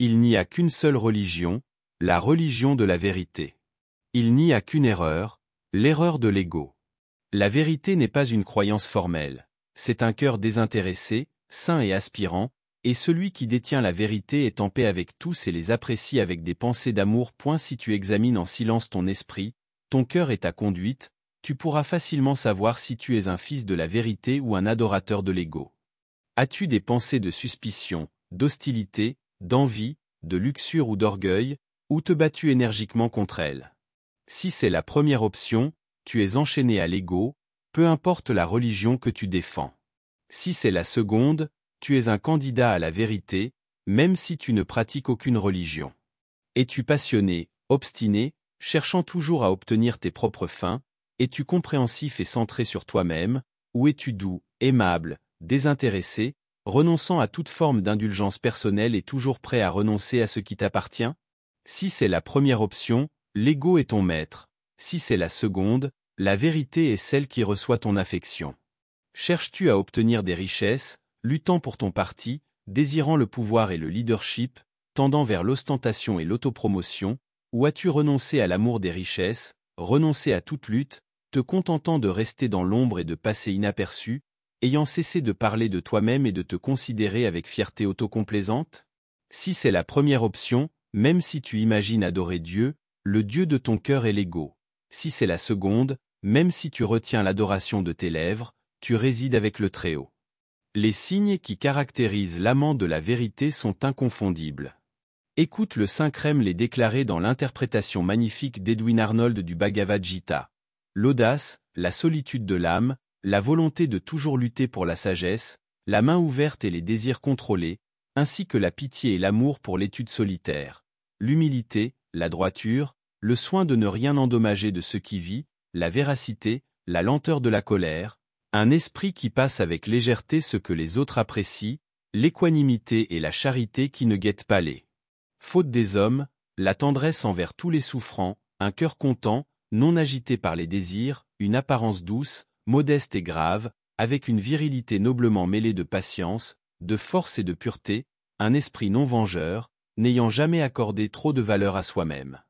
Il n'y a qu'une seule religion, la religion de la vérité. Il n'y a qu'une erreur, l'erreur de l'ego. La vérité n'est pas une croyance formelle, c'est un cœur désintéressé, sain et aspirant, et celui qui détient la vérité est en paix avec tous et les apprécie avec des pensées d'amour. Si tu examines en silence ton esprit, ton cœur et ta conduite, tu pourras facilement savoir si tu es un fils de la vérité ou un adorateur de l'ego. As-tu des pensées de suspicion, d'hostilité, d'envie, de luxure ou d'orgueil, ou te battu énergiquement contre elle. Si c'est la première option, tu es enchaîné à l'ego, peu importe la religion que tu défends. Si c'est la seconde, tu es un candidat à la vérité, même si tu ne pratiques aucune religion. Es-tu passionné, obstiné, cherchant toujours à obtenir tes propres fins Es-tu compréhensif et centré sur toi-même Ou es-tu doux, aimable, désintéressé, renonçant à toute forme d'indulgence personnelle et toujours prêt à renoncer à ce qui t'appartient si c'est la première option, l'ego est ton maître. Si c'est la seconde, la vérité est celle qui reçoit ton affection. Cherches-tu à obtenir des richesses, luttant pour ton parti, désirant le pouvoir et le leadership, tendant vers l'ostentation et l'autopromotion, ou as-tu renoncé à l'amour des richesses, renoncé à toute lutte, te contentant de rester dans l'ombre et de passer inaperçu, ayant cessé de parler de toi-même et de te considérer avec fierté autocomplaisante Si c'est la première option, même si tu imagines adorer Dieu, le Dieu de ton cœur est l'ego. Si c'est la seconde, même si tu retiens l'adoration de tes lèvres, tu résides avec le Très-Haut. Les signes qui caractérisent l'amant de la vérité sont inconfondibles. Écoute le Saint Crème les déclarer dans l'interprétation magnifique d'Edwin Arnold du Bhagavad Gita. L'audace, la solitude de l'âme, la volonté de toujours lutter pour la sagesse, la main ouverte et les désirs contrôlés, ainsi que la pitié et l'amour pour l'étude solitaire l'humilité, la droiture, le soin de ne rien endommager de ce qui vit, la véracité, la lenteur de la colère, un esprit qui passe avec légèreté ce que les autres apprécient, l'équanimité et la charité qui ne guettent pas les Faute des hommes, la tendresse envers tous les souffrants, un cœur content, non agité par les désirs, une apparence douce, modeste et grave, avec une virilité noblement mêlée de patience, de force et de pureté, un esprit non vengeur, n'ayant jamais accordé trop de valeur à soi-même.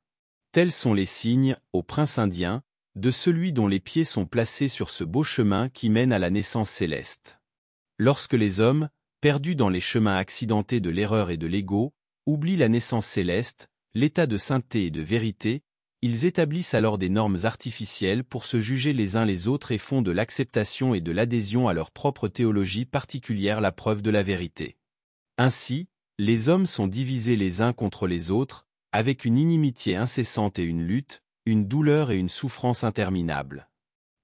Tels sont les signes, au prince indien, de celui dont les pieds sont placés sur ce beau chemin qui mène à la naissance céleste. Lorsque les hommes, perdus dans les chemins accidentés de l'erreur et de l'ego, oublient la naissance céleste, l'état de sainteté et de vérité, ils établissent alors des normes artificielles pour se juger les uns les autres et font de l'acceptation et de l'adhésion à leur propre théologie particulière la preuve de la vérité. Ainsi, les hommes sont divisés les uns contre les autres, avec une inimitié incessante et une lutte, une douleur et une souffrance interminables.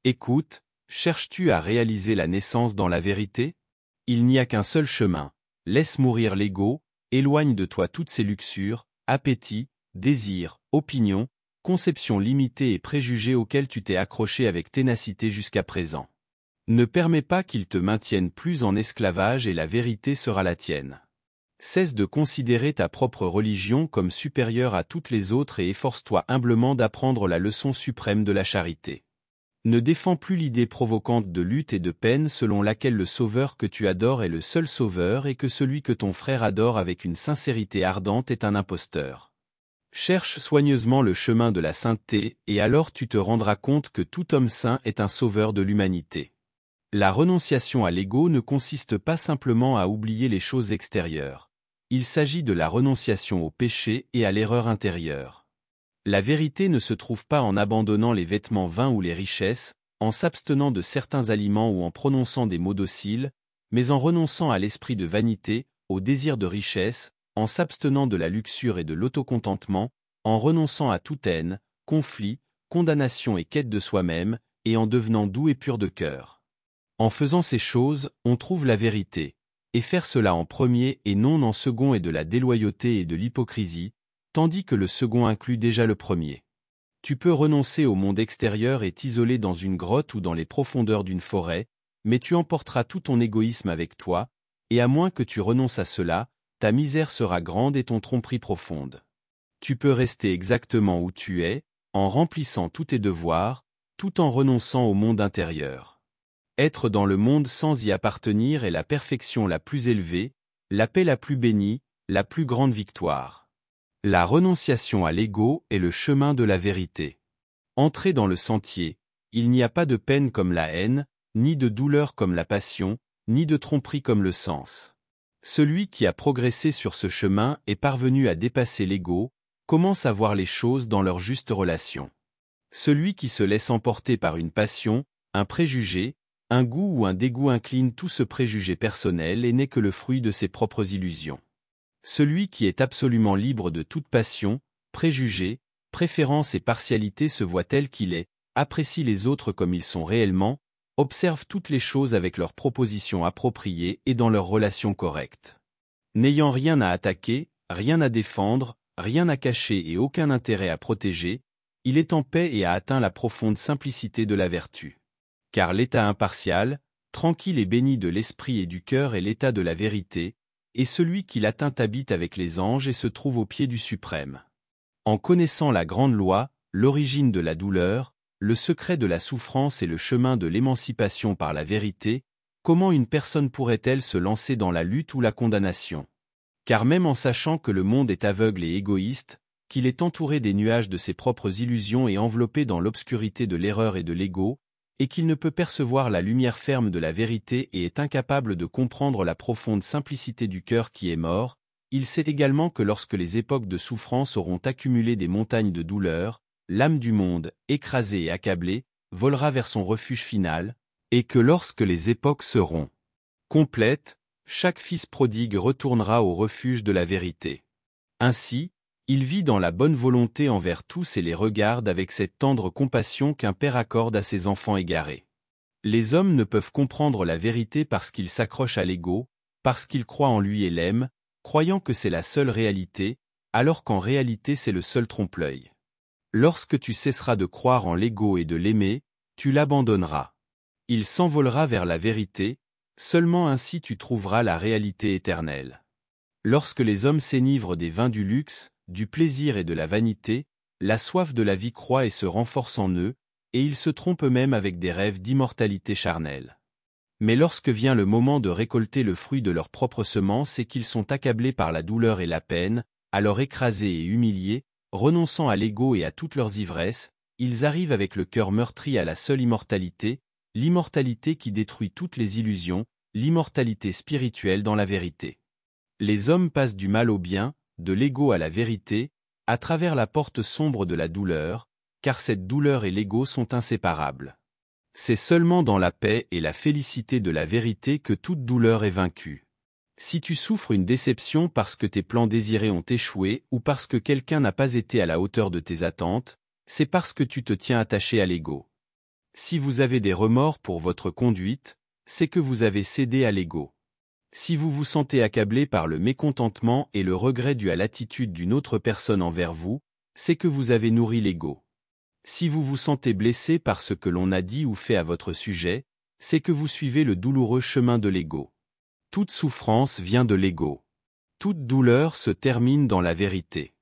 Écoute, cherches-tu à réaliser la naissance dans la vérité Il n'y a qu'un seul chemin, laisse mourir l'ego, éloigne de toi toutes ces luxures, appétits, désirs, opinions, conceptions limitées et préjugés auxquels tu t'es accroché avec ténacité jusqu'à présent. Ne permets pas qu'ils te maintiennent plus en esclavage et la vérité sera la tienne. Cesse de considérer ta propre religion comme supérieure à toutes les autres et efforce-toi humblement d'apprendre la leçon suprême de la charité. Ne défends plus l'idée provocante de lutte et de peine selon laquelle le sauveur que tu adores est le seul sauveur et que celui que ton frère adore avec une sincérité ardente est un imposteur. Cherche soigneusement le chemin de la sainteté, et alors tu te rendras compte que tout homme saint est un sauveur de l'humanité. La renonciation à l'ego ne consiste pas simplement à oublier les choses extérieures il s'agit de la renonciation au péché et à l'erreur intérieure. La vérité ne se trouve pas en abandonnant les vêtements vains ou les richesses, en s'abstenant de certains aliments ou en prononçant des mots dociles, mais en renonçant à l'esprit de vanité, au désir de richesse, en s'abstenant de la luxure et de l'autocontentement, en renonçant à toute haine, conflit, condamnation et quête de soi-même, et en devenant doux et pur de cœur. En faisant ces choses, on trouve la vérité et faire cela en premier et non en second est de la déloyauté et de l'hypocrisie, tandis que le second inclut déjà le premier. Tu peux renoncer au monde extérieur et t'isoler dans une grotte ou dans les profondeurs d'une forêt, mais tu emporteras tout ton égoïsme avec toi, et à moins que tu renonces à cela, ta misère sera grande et ton tromperie profonde. Tu peux rester exactement où tu es, en remplissant tous tes devoirs, tout en renonçant au monde intérieur. Être dans le monde sans y appartenir est la perfection la plus élevée, la paix la plus bénie, la plus grande victoire. La renonciation à l'ego est le chemin de la vérité. Entrez dans le sentier, il n'y a pas de peine comme la haine, ni de douleur comme la passion, ni de tromperie comme le sens. Celui qui a progressé sur ce chemin et parvenu à dépasser l'ego, commence à voir les choses dans leur juste relation. Celui qui se laisse emporter par une passion, un préjugé, un goût ou un dégoût incline tout ce préjugé personnel et n'est que le fruit de ses propres illusions. Celui qui est absolument libre de toute passion, préjugé, préférence et partialité se voit tel qu'il est, apprécie les autres comme ils sont réellement, observe toutes les choses avec leurs propositions appropriées et dans leurs relations correctes. N'ayant rien à attaquer, rien à défendre, rien à cacher et aucun intérêt à protéger, il est en paix et a atteint la profonde simplicité de la vertu car l'état impartial, tranquille et béni de l'esprit et du cœur est l'état de la vérité, et celui qui l'atteint habite avec les anges et se trouve au pied du suprême. En connaissant la grande loi, l'origine de la douleur, le secret de la souffrance et le chemin de l'émancipation par la vérité, comment une personne pourrait-elle se lancer dans la lutte ou la condamnation Car même en sachant que le monde est aveugle et égoïste, qu'il est entouré des nuages de ses propres illusions et enveloppé dans l'obscurité de l'erreur et de l'ego, et qu'il ne peut percevoir la lumière ferme de la vérité et est incapable de comprendre la profonde simplicité du cœur qui est mort, il sait également que lorsque les époques de souffrance auront accumulé des montagnes de douleur, l'âme du monde, écrasée et accablée, volera vers son refuge final, et que lorsque les époques seront complètes, chaque fils prodigue retournera au refuge de la vérité. Ainsi, il vit dans la bonne volonté envers tous et les regarde avec cette tendre compassion qu'un père accorde à ses enfants égarés. Les hommes ne peuvent comprendre la vérité parce qu'ils s'accrochent à l'ego, parce qu'ils croient en lui et l'aiment, croyant que c'est la seule réalité, alors qu'en réalité c'est le seul trompe-l'œil. Lorsque tu cesseras de croire en l'ego et de l'aimer, tu l'abandonneras. Il s'envolera vers la vérité, seulement ainsi tu trouveras la réalité éternelle. Lorsque les hommes s'énivrent des vins du luxe, du plaisir et de la vanité, la soif de la vie croît et se renforce en eux, et ils se trompent eux-mêmes avec des rêves d'immortalité charnelle. Mais lorsque vient le moment de récolter le fruit de leur propre semence et qu'ils sont accablés par la douleur et la peine, alors écrasés et humiliés, renonçant à l'ego et à toutes leurs ivresses, ils arrivent avec le cœur meurtri à la seule immortalité, l'immortalité qui détruit toutes les illusions, l'immortalité spirituelle dans la vérité. Les hommes passent du mal au bien, de l'ego à la vérité, à travers la porte sombre de la douleur, car cette douleur et l'ego sont inséparables. C'est seulement dans la paix et la félicité de la vérité que toute douleur est vaincue. Si tu souffres une déception parce que tes plans désirés ont échoué ou parce que quelqu'un n'a pas été à la hauteur de tes attentes, c'est parce que tu te tiens attaché à l'ego. Si vous avez des remords pour votre conduite, c'est que vous avez cédé à l'ego. Si vous vous sentez accablé par le mécontentement et le regret dû à l'attitude d'une autre personne envers vous, c'est que vous avez nourri l'ego. Si vous vous sentez blessé par ce que l'on a dit ou fait à votre sujet, c'est que vous suivez le douloureux chemin de l'ego. Toute souffrance vient de l'ego. Toute douleur se termine dans la vérité.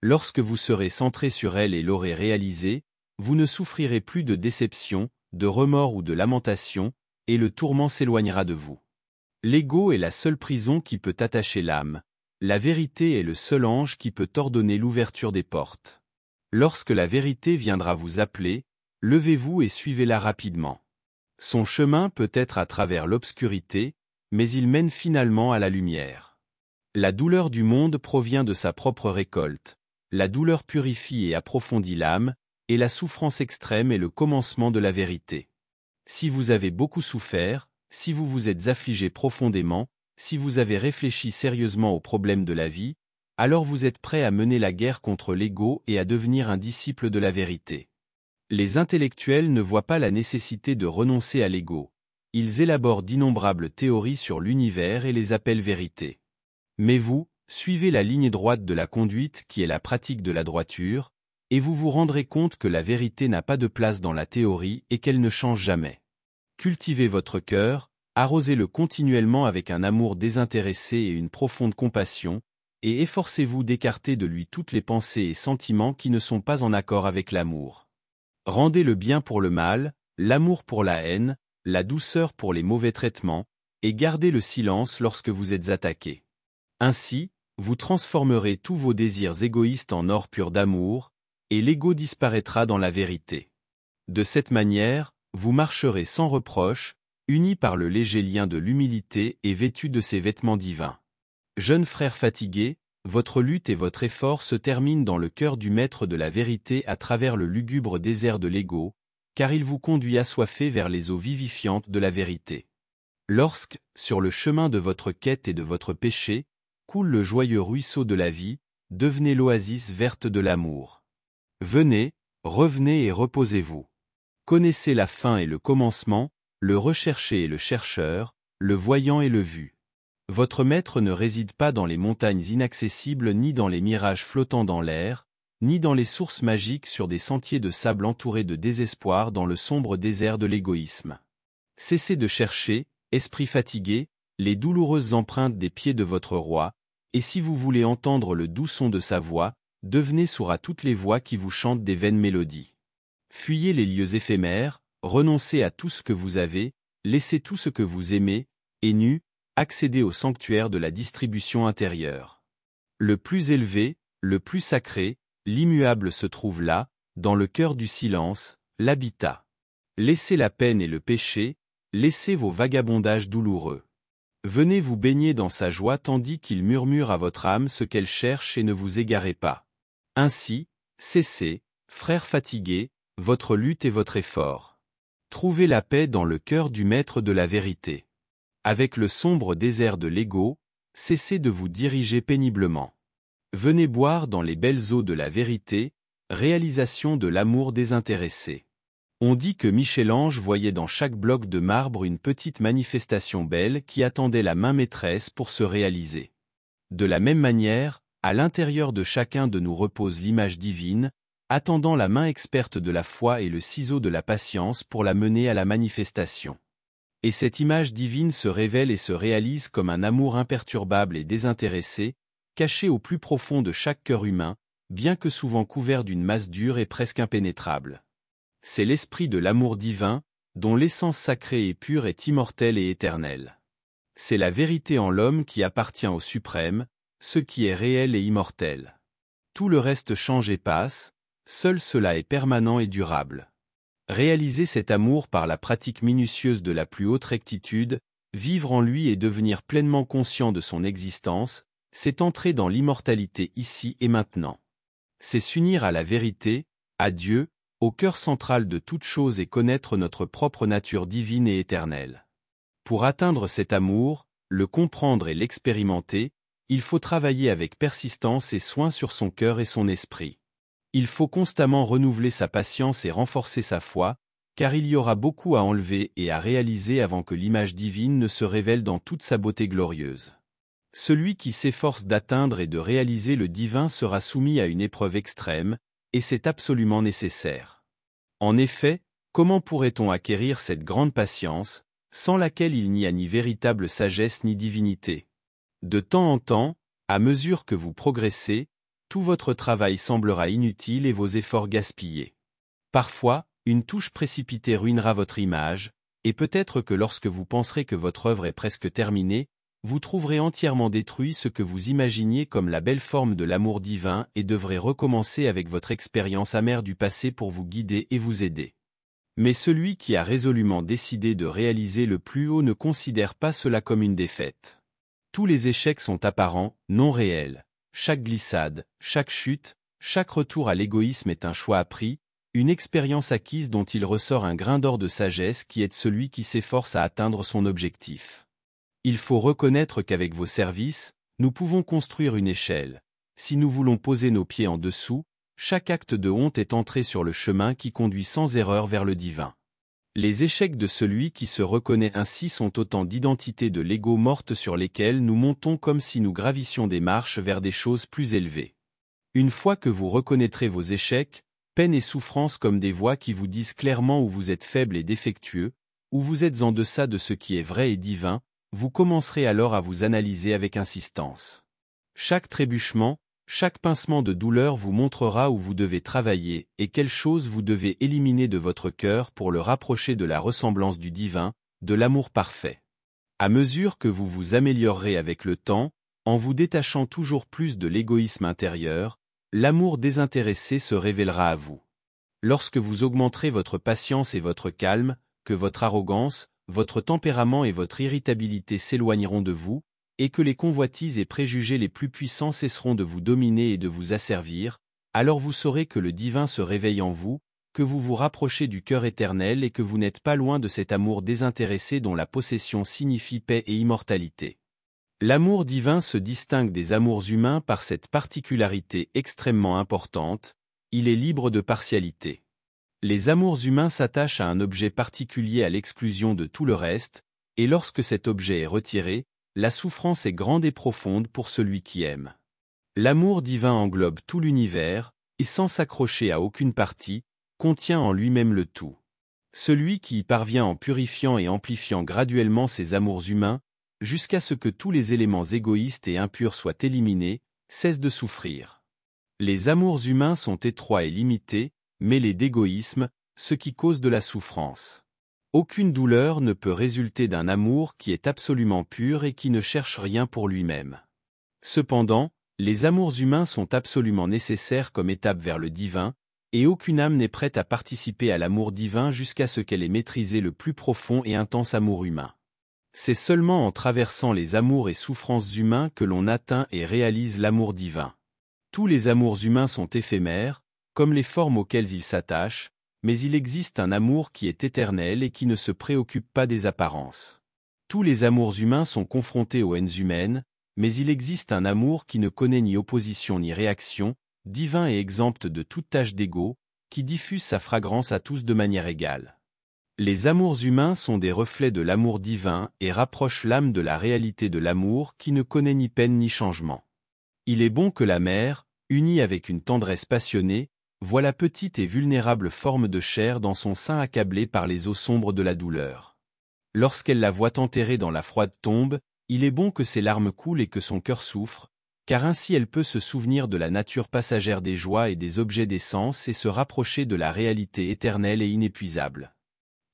Lorsque vous serez centré sur elle et l'aurez réalisée, vous ne souffrirez plus de déception, de remords ou de lamentation, et le tourment s'éloignera de vous. L'ego est la seule prison qui peut attacher l'âme. La vérité est le seul ange qui peut ordonner l'ouverture des portes. Lorsque la vérité viendra vous appeler, levez-vous et suivez-la rapidement. Son chemin peut être à travers l'obscurité, mais il mène finalement à la lumière. La douleur du monde provient de sa propre récolte. La douleur purifie et approfondit l'âme, et la souffrance extrême est le commencement de la vérité. Si vous avez beaucoup souffert, si vous vous êtes affligé profondément, si vous avez réfléchi sérieusement aux problèmes de la vie, alors vous êtes prêt à mener la guerre contre l'ego et à devenir un disciple de la vérité. Les intellectuels ne voient pas la nécessité de renoncer à l'ego. Ils élaborent d'innombrables théories sur l'univers et les appellent vérité. Mais vous, suivez la ligne droite de la conduite qui est la pratique de la droiture, et vous vous rendrez compte que la vérité n'a pas de place dans la théorie et qu'elle ne change jamais cultivez votre cœur, arrosez-le continuellement avec un amour désintéressé et une profonde compassion, et efforcez-vous d'écarter de lui toutes les pensées et sentiments qui ne sont pas en accord avec l'amour. Rendez le bien pour le mal, l'amour pour la haine, la douceur pour les mauvais traitements, et gardez le silence lorsque vous êtes attaqué. Ainsi, vous transformerez tous vos désirs égoïstes en or pur d'amour, et l'ego disparaîtra dans la vérité. De cette manière, vous marcherez sans reproche, unis par le léger lien de l'humilité et vêtus de ses vêtements divins. Jeunes frères fatigués, votre lutte et votre effort se terminent dans le cœur du Maître de la vérité à travers le lugubre désert de l'ego, car il vous conduit assoiffé vers les eaux vivifiantes de la vérité. Lorsque, sur le chemin de votre quête et de votre péché, coule le joyeux ruisseau de la vie, devenez l'oasis verte de l'amour. Venez, revenez et reposez-vous. Connaissez la fin et le commencement, le recherché et le chercheur, le voyant et le vu. Votre maître ne réside pas dans les montagnes inaccessibles ni dans les mirages flottant dans l'air, ni dans les sources magiques sur des sentiers de sable entourés de désespoir dans le sombre désert de l'égoïsme. Cessez de chercher, esprit fatigué, les douloureuses empreintes des pieds de votre roi, et si vous voulez entendre le doux son de sa voix, devenez sourd à toutes les voix qui vous chantent des vaines mélodies. Fuyez les lieux éphémères, renoncez à tout ce que vous avez, laissez tout ce que vous aimez, et nu, accédez au sanctuaire de la distribution intérieure. Le plus élevé, le plus sacré, l'immuable se trouve là, dans le cœur du silence, l'habitat. Laissez la peine et le péché, laissez vos vagabondages douloureux. Venez vous baigner dans sa joie tandis qu'il murmure à votre âme ce qu'elle cherche et ne vous égarez pas. Ainsi, cessez, frères fatigués, votre lutte et votre effort. Trouvez la paix dans le cœur du maître de la vérité. Avec le sombre désert de l'ego, cessez de vous diriger péniblement. Venez boire dans les belles eaux de la vérité, réalisation de l'amour désintéressé. On dit que Michel-Ange voyait dans chaque bloc de marbre une petite manifestation belle qui attendait la main maîtresse pour se réaliser. De la même manière, à l'intérieur de chacun de nous repose l'image divine, attendant la main experte de la foi et le ciseau de la patience pour la mener à la manifestation. Et cette image divine se révèle et se réalise comme un amour imperturbable et désintéressé, caché au plus profond de chaque cœur humain, bien que souvent couvert d'une masse dure et presque impénétrable. C'est l'esprit de l'amour divin, dont l'essence sacrée et pure est immortelle et éternelle. C'est la vérité en l'homme qui appartient au suprême, ce qui est réel et immortel. Tout le reste change et passe, seul cela est permanent et durable. Réaliser cet amour par la pratique minutieuse de la plus haute rectitude, vivre en lui et devenir pleinement conscient de son existence, c'est entrer dans l'immortalité ici et maintenant. C'est s'unir à la vérité, à Dieu, au cœur central de toute chose et connaître notre propre nature divine et éternelle. Pour atteindre cet amour, le comprendre et l'expérimenter, il faut travailler avec persistance et soin sur son cœur et son esprit. Il faut constamment renouveler sa patience et renforcer sa foi, car il y aura beaucoup à enlever et à réaliser avant que l'image divine ne se révèle dans toute sa beauté glorieuse. Celui qui s'efforce d'atteindre et de réaliser le divin sera soumis à une épreuve extrême, et c'est absolument nécessaire. En effet, comment pourrait-on acquérir cette grande patience, sans laquelle il n'y a ni véritable sagesse ni divinité De temps en temps, à mesure que vous progressez, tout votre travail semblera inutile et vos efforts gaspillés. Parfois, une touche précipitée ruinera votre image, et peut-être que lorsque vous penserez que votre œuvre est presque terminée, vous trouverez entièrement détruit ce que vous imaginiez comme la belle forme de l'amour divin et devrez recommencer avec votre expérience amère du passé pour vous guider et vous aider. Mais celui qui a résolument décidé de réaliser le plus haut ne considère pas cela comme une défaite. Tous les échecs sont apparents, non réels. Chaque glissade, chaque chute, chaque retour à l'égoïsme est un choix appris, une expérience acquise dont il ressort un grain d'or de sagesse qui est celui qui s'efforce à atteindre son objectif. Il faut reconnaître qu'avec vos services, nous pouvons construire une échelle. Si nous voulons poser nos pieds en dessous, chaque acte de honte est entré sur le chemin qui conduit sans erreur vers le divin. Les échecs de celui qui se reconnaît ainsi sont autant d'identités de l'ego mortes sur lesquelles nous montons comme si nous gravissions des marches vers des choses plus élevées. Une fois que vous reconnaîtrez vos échecs, peine et souffrance comme des voix qui vous disent clairement où vous êtes faible et défectueux, où vous êtes en deçà de ce qui est vrai et divin, vous commencerez alors à vous analyser avec insistance. Chaque trébuchement, chaque pincement de douleur vous montrera où vous devez travailler et quelles choses vous devez éliminer de votre cœur pour le rapprocher de la ressemblance du divin, de l'amour parfait. À mesure que vous vous améliorerez avec le temps, en vous détachant toujours plus de l'égoïsme intérieur, l'amour désintéressé se révélera à vous. Lorsque vous augmenterez votre patience et votre calme, que votre arrogance, votre tempérament et votre irritabilité s'éloigneront de vous, et que les convoitises et préjugés les plus puissants cesseront de vous dominer et de vous asservir, alors vous saurez que le divin se réveille en vous, que vous vous rapprochez du cœur éternel et que vous n'êtes pas loin de cet amour désintéressé dont la possession signifie paix et immortalité. L'amour divin se distingue des amours humains par cette particularité extrêmement importante, il est libre de partialité. Les amours humains s'attachent à un objet particulier à l'exclusion de tout le reste, et lorsque cet objet est retiré, la souffrance est grande et profonde pour celui qui aime. L'amour divin englobe tout l'univers, et sans s'accrocher à aucune partie, contient en lui-même le tout. Celui qui y parvient en purifiant et amplifiant graduellement ses amours humains, jusqu'à ce que tous les éléments égoïstes et impurs soient éliminés, cesse de souffrir. Les amours humains sont étroits et limités, mêlés d'égoïsme, ce qui cause de la souffrance. Aucune douleur ne peut résulter d'un amour qui est absolument pur et qui ne cherche rien pour lui-même. Cependant, les amours humains sont absolument nécessaires comme étape vers le divin, et aucune âme n'est prête à participer à l'amour divin jusqu'à ce qu'elle ait maîtrisé le plus profond et intense amour humain. C'est seulement en traversant les amours et souffrances humains que l'on atteint et réalise l'amour divin. Tous les amours humains sont éphémères, comme les formes auxquelles ils s'attachent, mais il existe un amour qui est éternel et qui ne se préoccupe pas des apparences. Tous les amours humains sont confrontés aux haines humaines, mais il existe un amour qui ne connaît ni opposition ni réaction, divin et exempte de toute tâche d'ego, qui diffuse sa fragrance à tous de manière égale. Les amours humains sont des reflets de l'amour divin et rapprochent l'âme de la réalité de l'amour qui ne connaît ni peine ni changement. Il est bon que la mère, unie avec une tendresse passionnée, la petite et vulnérable forme de chair dans son sein accablé par les eaux sombres de la douleur. Lorsqu'elle la voit enterrée dans la froide tombe, il est bon que ses larmes coulent et que son cœur souffre, car ainsi elle peut se souvenir de la nature passagère des joies et des objets des sens et se rapprocher de la réalité éternelle et inépuisable.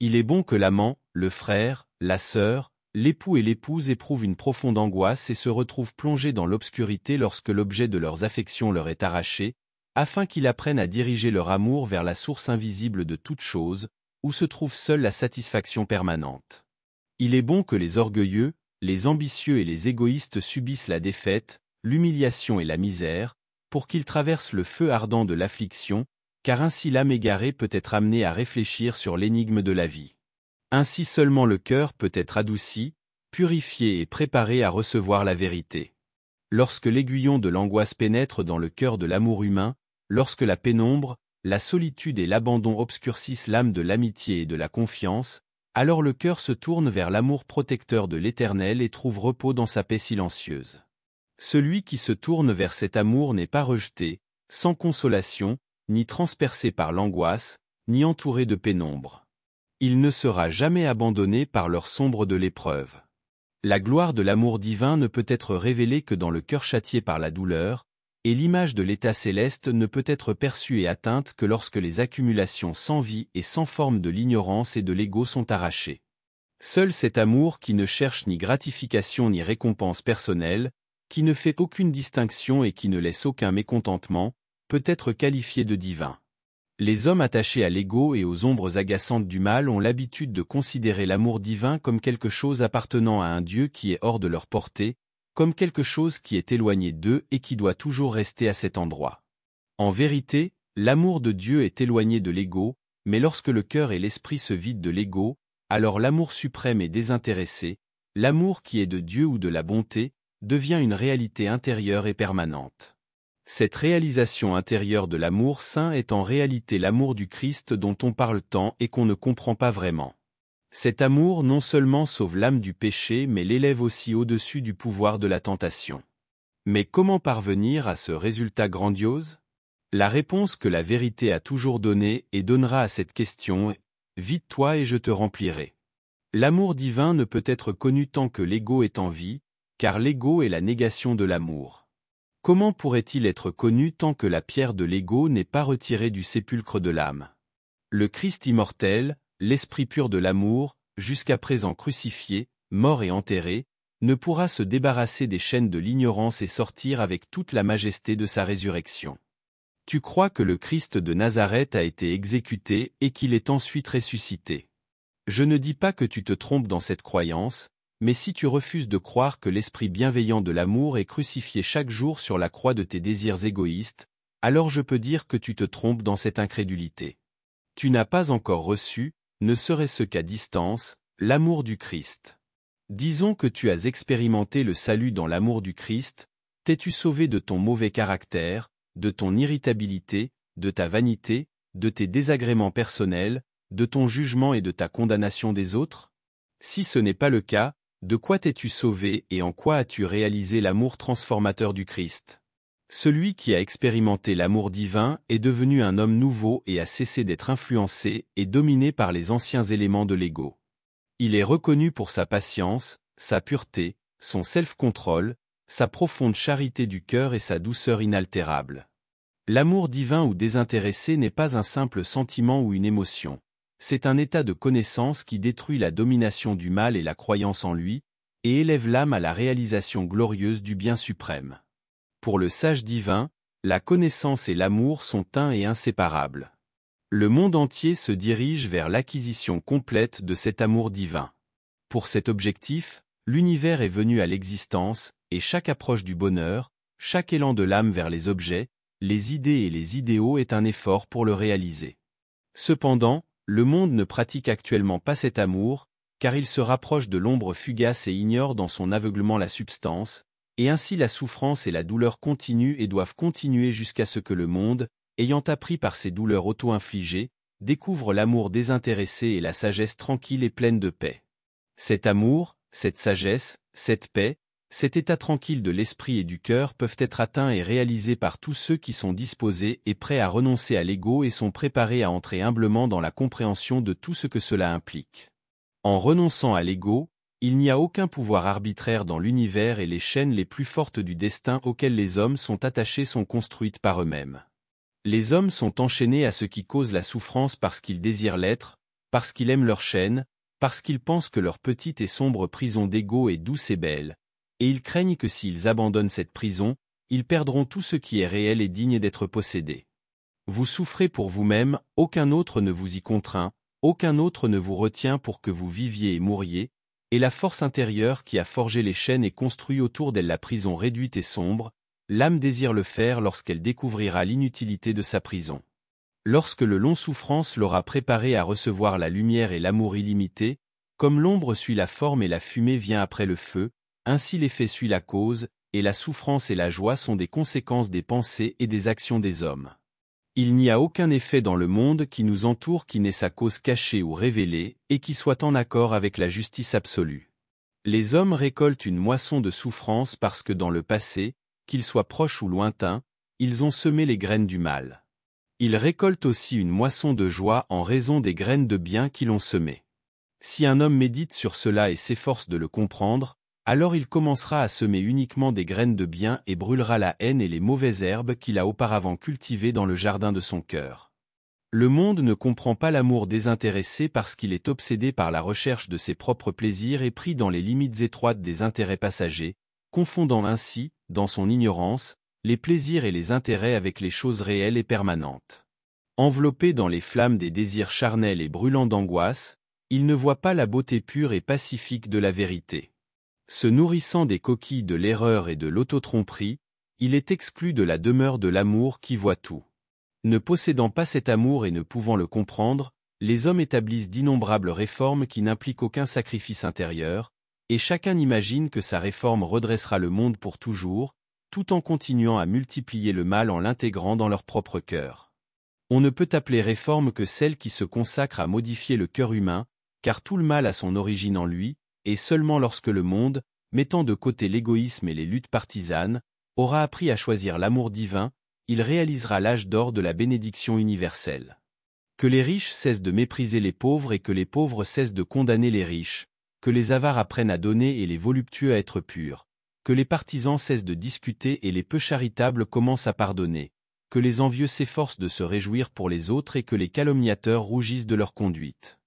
Il est bon que l'amant, le frère, la sœur, l'époux et l'épouse éprouvent une profonde angoisse et se retrouvent plongés dans l'obscurité lorsque l'objet de leurs affections leur est arraché, afin qu'ils apprennent à diriger leur amour vers la source invisible de toute chose, où se trouve seule la satisfaction permanente. Il est bon que les orgueilleux, les ambitieux et les égoïstes subissent la défaite, l'humiliation et la misère, pour qu'ils traversent le feu ardent de l'affliction, car ainsi l'âme égarée peut être amenée à réfléchir sur l'énigme de la vie. Ainsi seulement le cœur peut être adouci, purifié et préparé à recevoir la vérité. Lorsque l'aiguillon de l'angoisse pénètre dans le cœur de l'amour humain, lorsque la pénombre, la solitude et l'abandon obscurcissent l'âme de l'amitié et de la confiance, alors le cœur se tourne vers l'amour protecteur de l'Éternel et trouve repos dans sa paix silencieuse. Celui qui se tourne vers cet amour n'est pas rejeté, sans consolation, ni transpercé par l'angoisse, ni entouré de pénombre. Il ne sera jamais abandonné par l'heure sombre de l'épreuve. La gloire de l'amour divin ne peut être révélée que dans le cœur châtié par la douleur, et l'image de l'état céleste ne peut être perçue et atteinte que lorsque les accumulations sans vie et sans forme de l'ignorance et de l'ego sont arrachées. Seul cet amour qui ne cherche ni gratification ni récompense personnelle, qui ne fait aucune distinction et qui ne laisse aucun mécontentement, peut être qualifié de divin. Les hommes attachés à l'ego et aux ombres agaçantes du mal ont l'habitude de considérer l'amour divin comme quelque chose appartenant à un Dieu qui est hors de leur portée, comme quelque chose qui est éloigné d'eux et qui doit toujours rester à cet endroit. En vérité, l'amour de Dieu est éloigné de l'ego, mais lorsque le cœur et l'esprit se vident de l'ego, alors l'amour suprême est désintéressé, l'amour qui est de Dieu ou de la bonté, devient une réalité intérieure et permanente. Cette réalisation intérieure de l'amour saint est en réalité l'amour du Christ dont on parle tant et qu'on ne comprend pas vraiment. Cet amour non seulement sauve l'âme du péché mais l'élève aussi au-dessus du pouvoir de la tentation. Mais comment parvenir à ce résultat grandiose La réponse que la vérité a toujours donnée et donnera à cette question est « Vite-toi et je te remplirai ». L'amour divin ne peut être connu tant que l'ego est en vie, car l'ego est la négation de l'amour. Comment pourrait-il être connu tant que la pierre de l'ego n'est pas retirée du sépulcre de l'âme Le Christ immortel, l'esprit pur de l'amour, jusqu'à présent crucifié, mort et enterré, ne pourra se débarrasser des chaînes de l'ignorance et sortir avec toute la majesté de sa résurrection. Tu crois que le Christ de Nazareth a été exécuté et qu'il est ensuite ressuscité. Je ne dis pas que tu te trompes dans cette croyance, mais si tu refuses de croire que l'esprit bienveillant de l'amour est crucifié chaque jour sur la croix de tes désirs égoïstes, alors je peux dire que tu te trompes dans cette incrédulité. Tu n'as pas encore reçu, ne serait-ce qu'à distance, l'amour du Christ. Disons que tu as expérimenté le salut dans l'amour du Christ, t'es-tu sauvé de ton mauvais caractère, de ton irritabilité, de ta vanité, de tes désagréments personnels, de ton jugement et de ta condamnation des autres Si ce n'est pas le cas, de quoi t'es-tu sauvé et en quoi as-tu réalisé l'amour transformateur du Christ celui qui a expérimenté l'amour divin est devenu un homme nouveau et a cessé d'être influencé et dominé par les anciens éléments de l'ego. Il est reconnu pour sa patience, sa pureté, son self-control, sa profonde charité du cœur et sa douceur inaltérable. L'amour divin ou désintéressé n'est pas un simple sentiment ou une émotion. C'est un état de connaissance qui détruit la domination du mal et la croyance en lui, et élève l'âme à la réalisation glorieuse du bien suprême. Pour le sage divin, la connaissance et l'amour sont un et inséparables. Le monde entier se dirige vers l'acquisition complète de cet amour divin. Pour cet objectif, l'univers est venu à l'existence, et chaque approche du bonheur, chaque élan de l'âme vers les objets, les idées et les idéaux est un effort pour le réaliser. Cependant, le monde ne pratique actuellement pas cet amour, car il se rapproche de l'ombre fugace et ignore dans son aveuglement la substance, et ainsi la souffrance et la douleur continuent et doivent continuer jusqu'à ce que le monde, ayant appris par ces douleurs auto-infligées, découvre l'amour désintéressé et la sagesse tranquille et pleine de paix. Cet amour, cette sagesse, cette paix, cet état tranquille de l'esprit et du cœur peuvent être atteints et réalisés par tous ceux qui sont disposés et prêts à renoncer à l'ego et sont préparés à entrer humblement dans la compréhension de tout ce que cela implique. En renonçant à l'ego, il n'y a aucun pouvoir arbitraire dans l'univers et les chaînes les plus fortes du destin auxquelles les hommes sont attachés sont construites par eux-mêmes. Les hommes sont enchaînés à ce qui cause la souffrance parce qu'ils désirent l'être, parce qu'ils aiment leur chaîne, parce qu'ils pensent que leur petite et sombre prison d'ego est douce et belle, et ils craignent que s'ils abandonnent cette prison, ils perdront tout ce qui est réel et digne d'être possédé. Vous souffrez pour vous-même, aucun autre ne vous y contraint, aucun autre ne vous retient pour que vous viviez et mouriez, et la force intérieure qui a forgé les chaînes et construit autour d'elle la prison réduite et sombre, l'âme désire le faire lorsqu'elle découvrira l'inutilité de sa prison. Lorsque le long souffrance l'aura préparée à recevoir la lumière et l'amour illimité, comme l'ombre suit la forme et la fumée vient après le feu, ainsi l'effet suit la cause, et la souffrance et la joie sont des conséquences des pensées et des actions des hommes il n'y a aucun effet dans le monde qui nous entoure qui n'ait sa cause cachée ou révélée, et qui soit en accord avec la justice absolue. Les hommes récoltent une moisson de souffrance parce que dans le passé, qu'ils soient proches ou lointains, ils ont semé les graines du mal. Ils récoltent aussi une moisson de joie en raison des graines de bien qu'ils ont semées. Si un homme médite sur cela et s'efforce de le comprendre, alors il commencera à semer uniquement des graines de bien et brûlera la haine et les mauvaises herbes qu'il a auparavant cultivées dans le jardin de son cœur. Le monde ne comprend pas l'amour désintéressé parce qu'il est obsédé par la recherche de ses propres plaisirs et pris dans les limites étroites des intérêts passagers, confondant ainsi, dans son ignorance, les plaisirs et les intérêts avec les choses réelles et permanentes. Enveloppé dans les flammes des désirs charnels et brûlants d'angoisse, il ne voit pas la beauté pure et pacifique de la vérité. Se nourrissant des coquilles de l'erreur et de l'autotromperie, il est exclu de la demeure de l'amour qui voit tout. Ne possédant pas cet amour et ne pouvant le comprendre, les hommes établissent d'innombrables réformes qui n'impliquent aucun sacrifice intérieur, et chacun imagine que sa réforme redressera le monde pour toujours, tout en continuant à multiplier le mal en l'intégrant dans leur propre cœur. On ne peut appeler réforme que celle qui se consacre à modifier le cœur humain, car tout le mal a son origine en lui, et seulement lorsque le monde, mettant de côté l'égoïsme et les luttes partisanes, aura appris à choisir l'amour divin, il réalisera l'âge d'or de la bénédiction universelle. Que les riches cessent de mépriser les pauvres et que les pauvres cessent de condamner les riches, que les avares apprennent à donner et les voluptueux à être purs, que les partisans cessent de discuter et les peu charitables commencent à pardonner, que les envieux s'efforcent de se réjouir pour les autres et que les calomniateurs rougissent de leur conduite.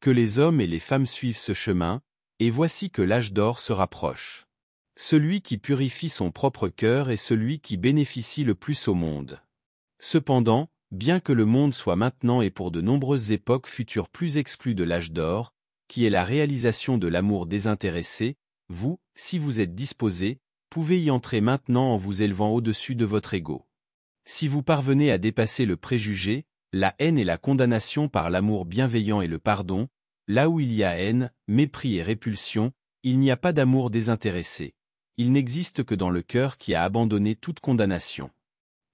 Que les hommes et les femmes suivent ce chemin, et voici que l'âge d'or se rapproche. Celui qui purifie son propre cœur est celui qui bénéficie le plus au monde. Cependant, bien que le monde soit maintenant et pour de nombreuses époques futures plus exclu de l'âge d'or, qui est la réalisation de l'amour désintéressé, vous, si vous êtes disposé, pouvez y entrer maintenant en vous élevant au-dessus de votre ego. Si vous parvenez à dépasser le préjugé, la haine et la condamnation par l'amour bienveillant et le pardon, Là où il y a haine, mépris et répulsion, il n'y a pas d'amour désintéressé. Il n'existe que dans le cœur qui a abandonné toute condamnation.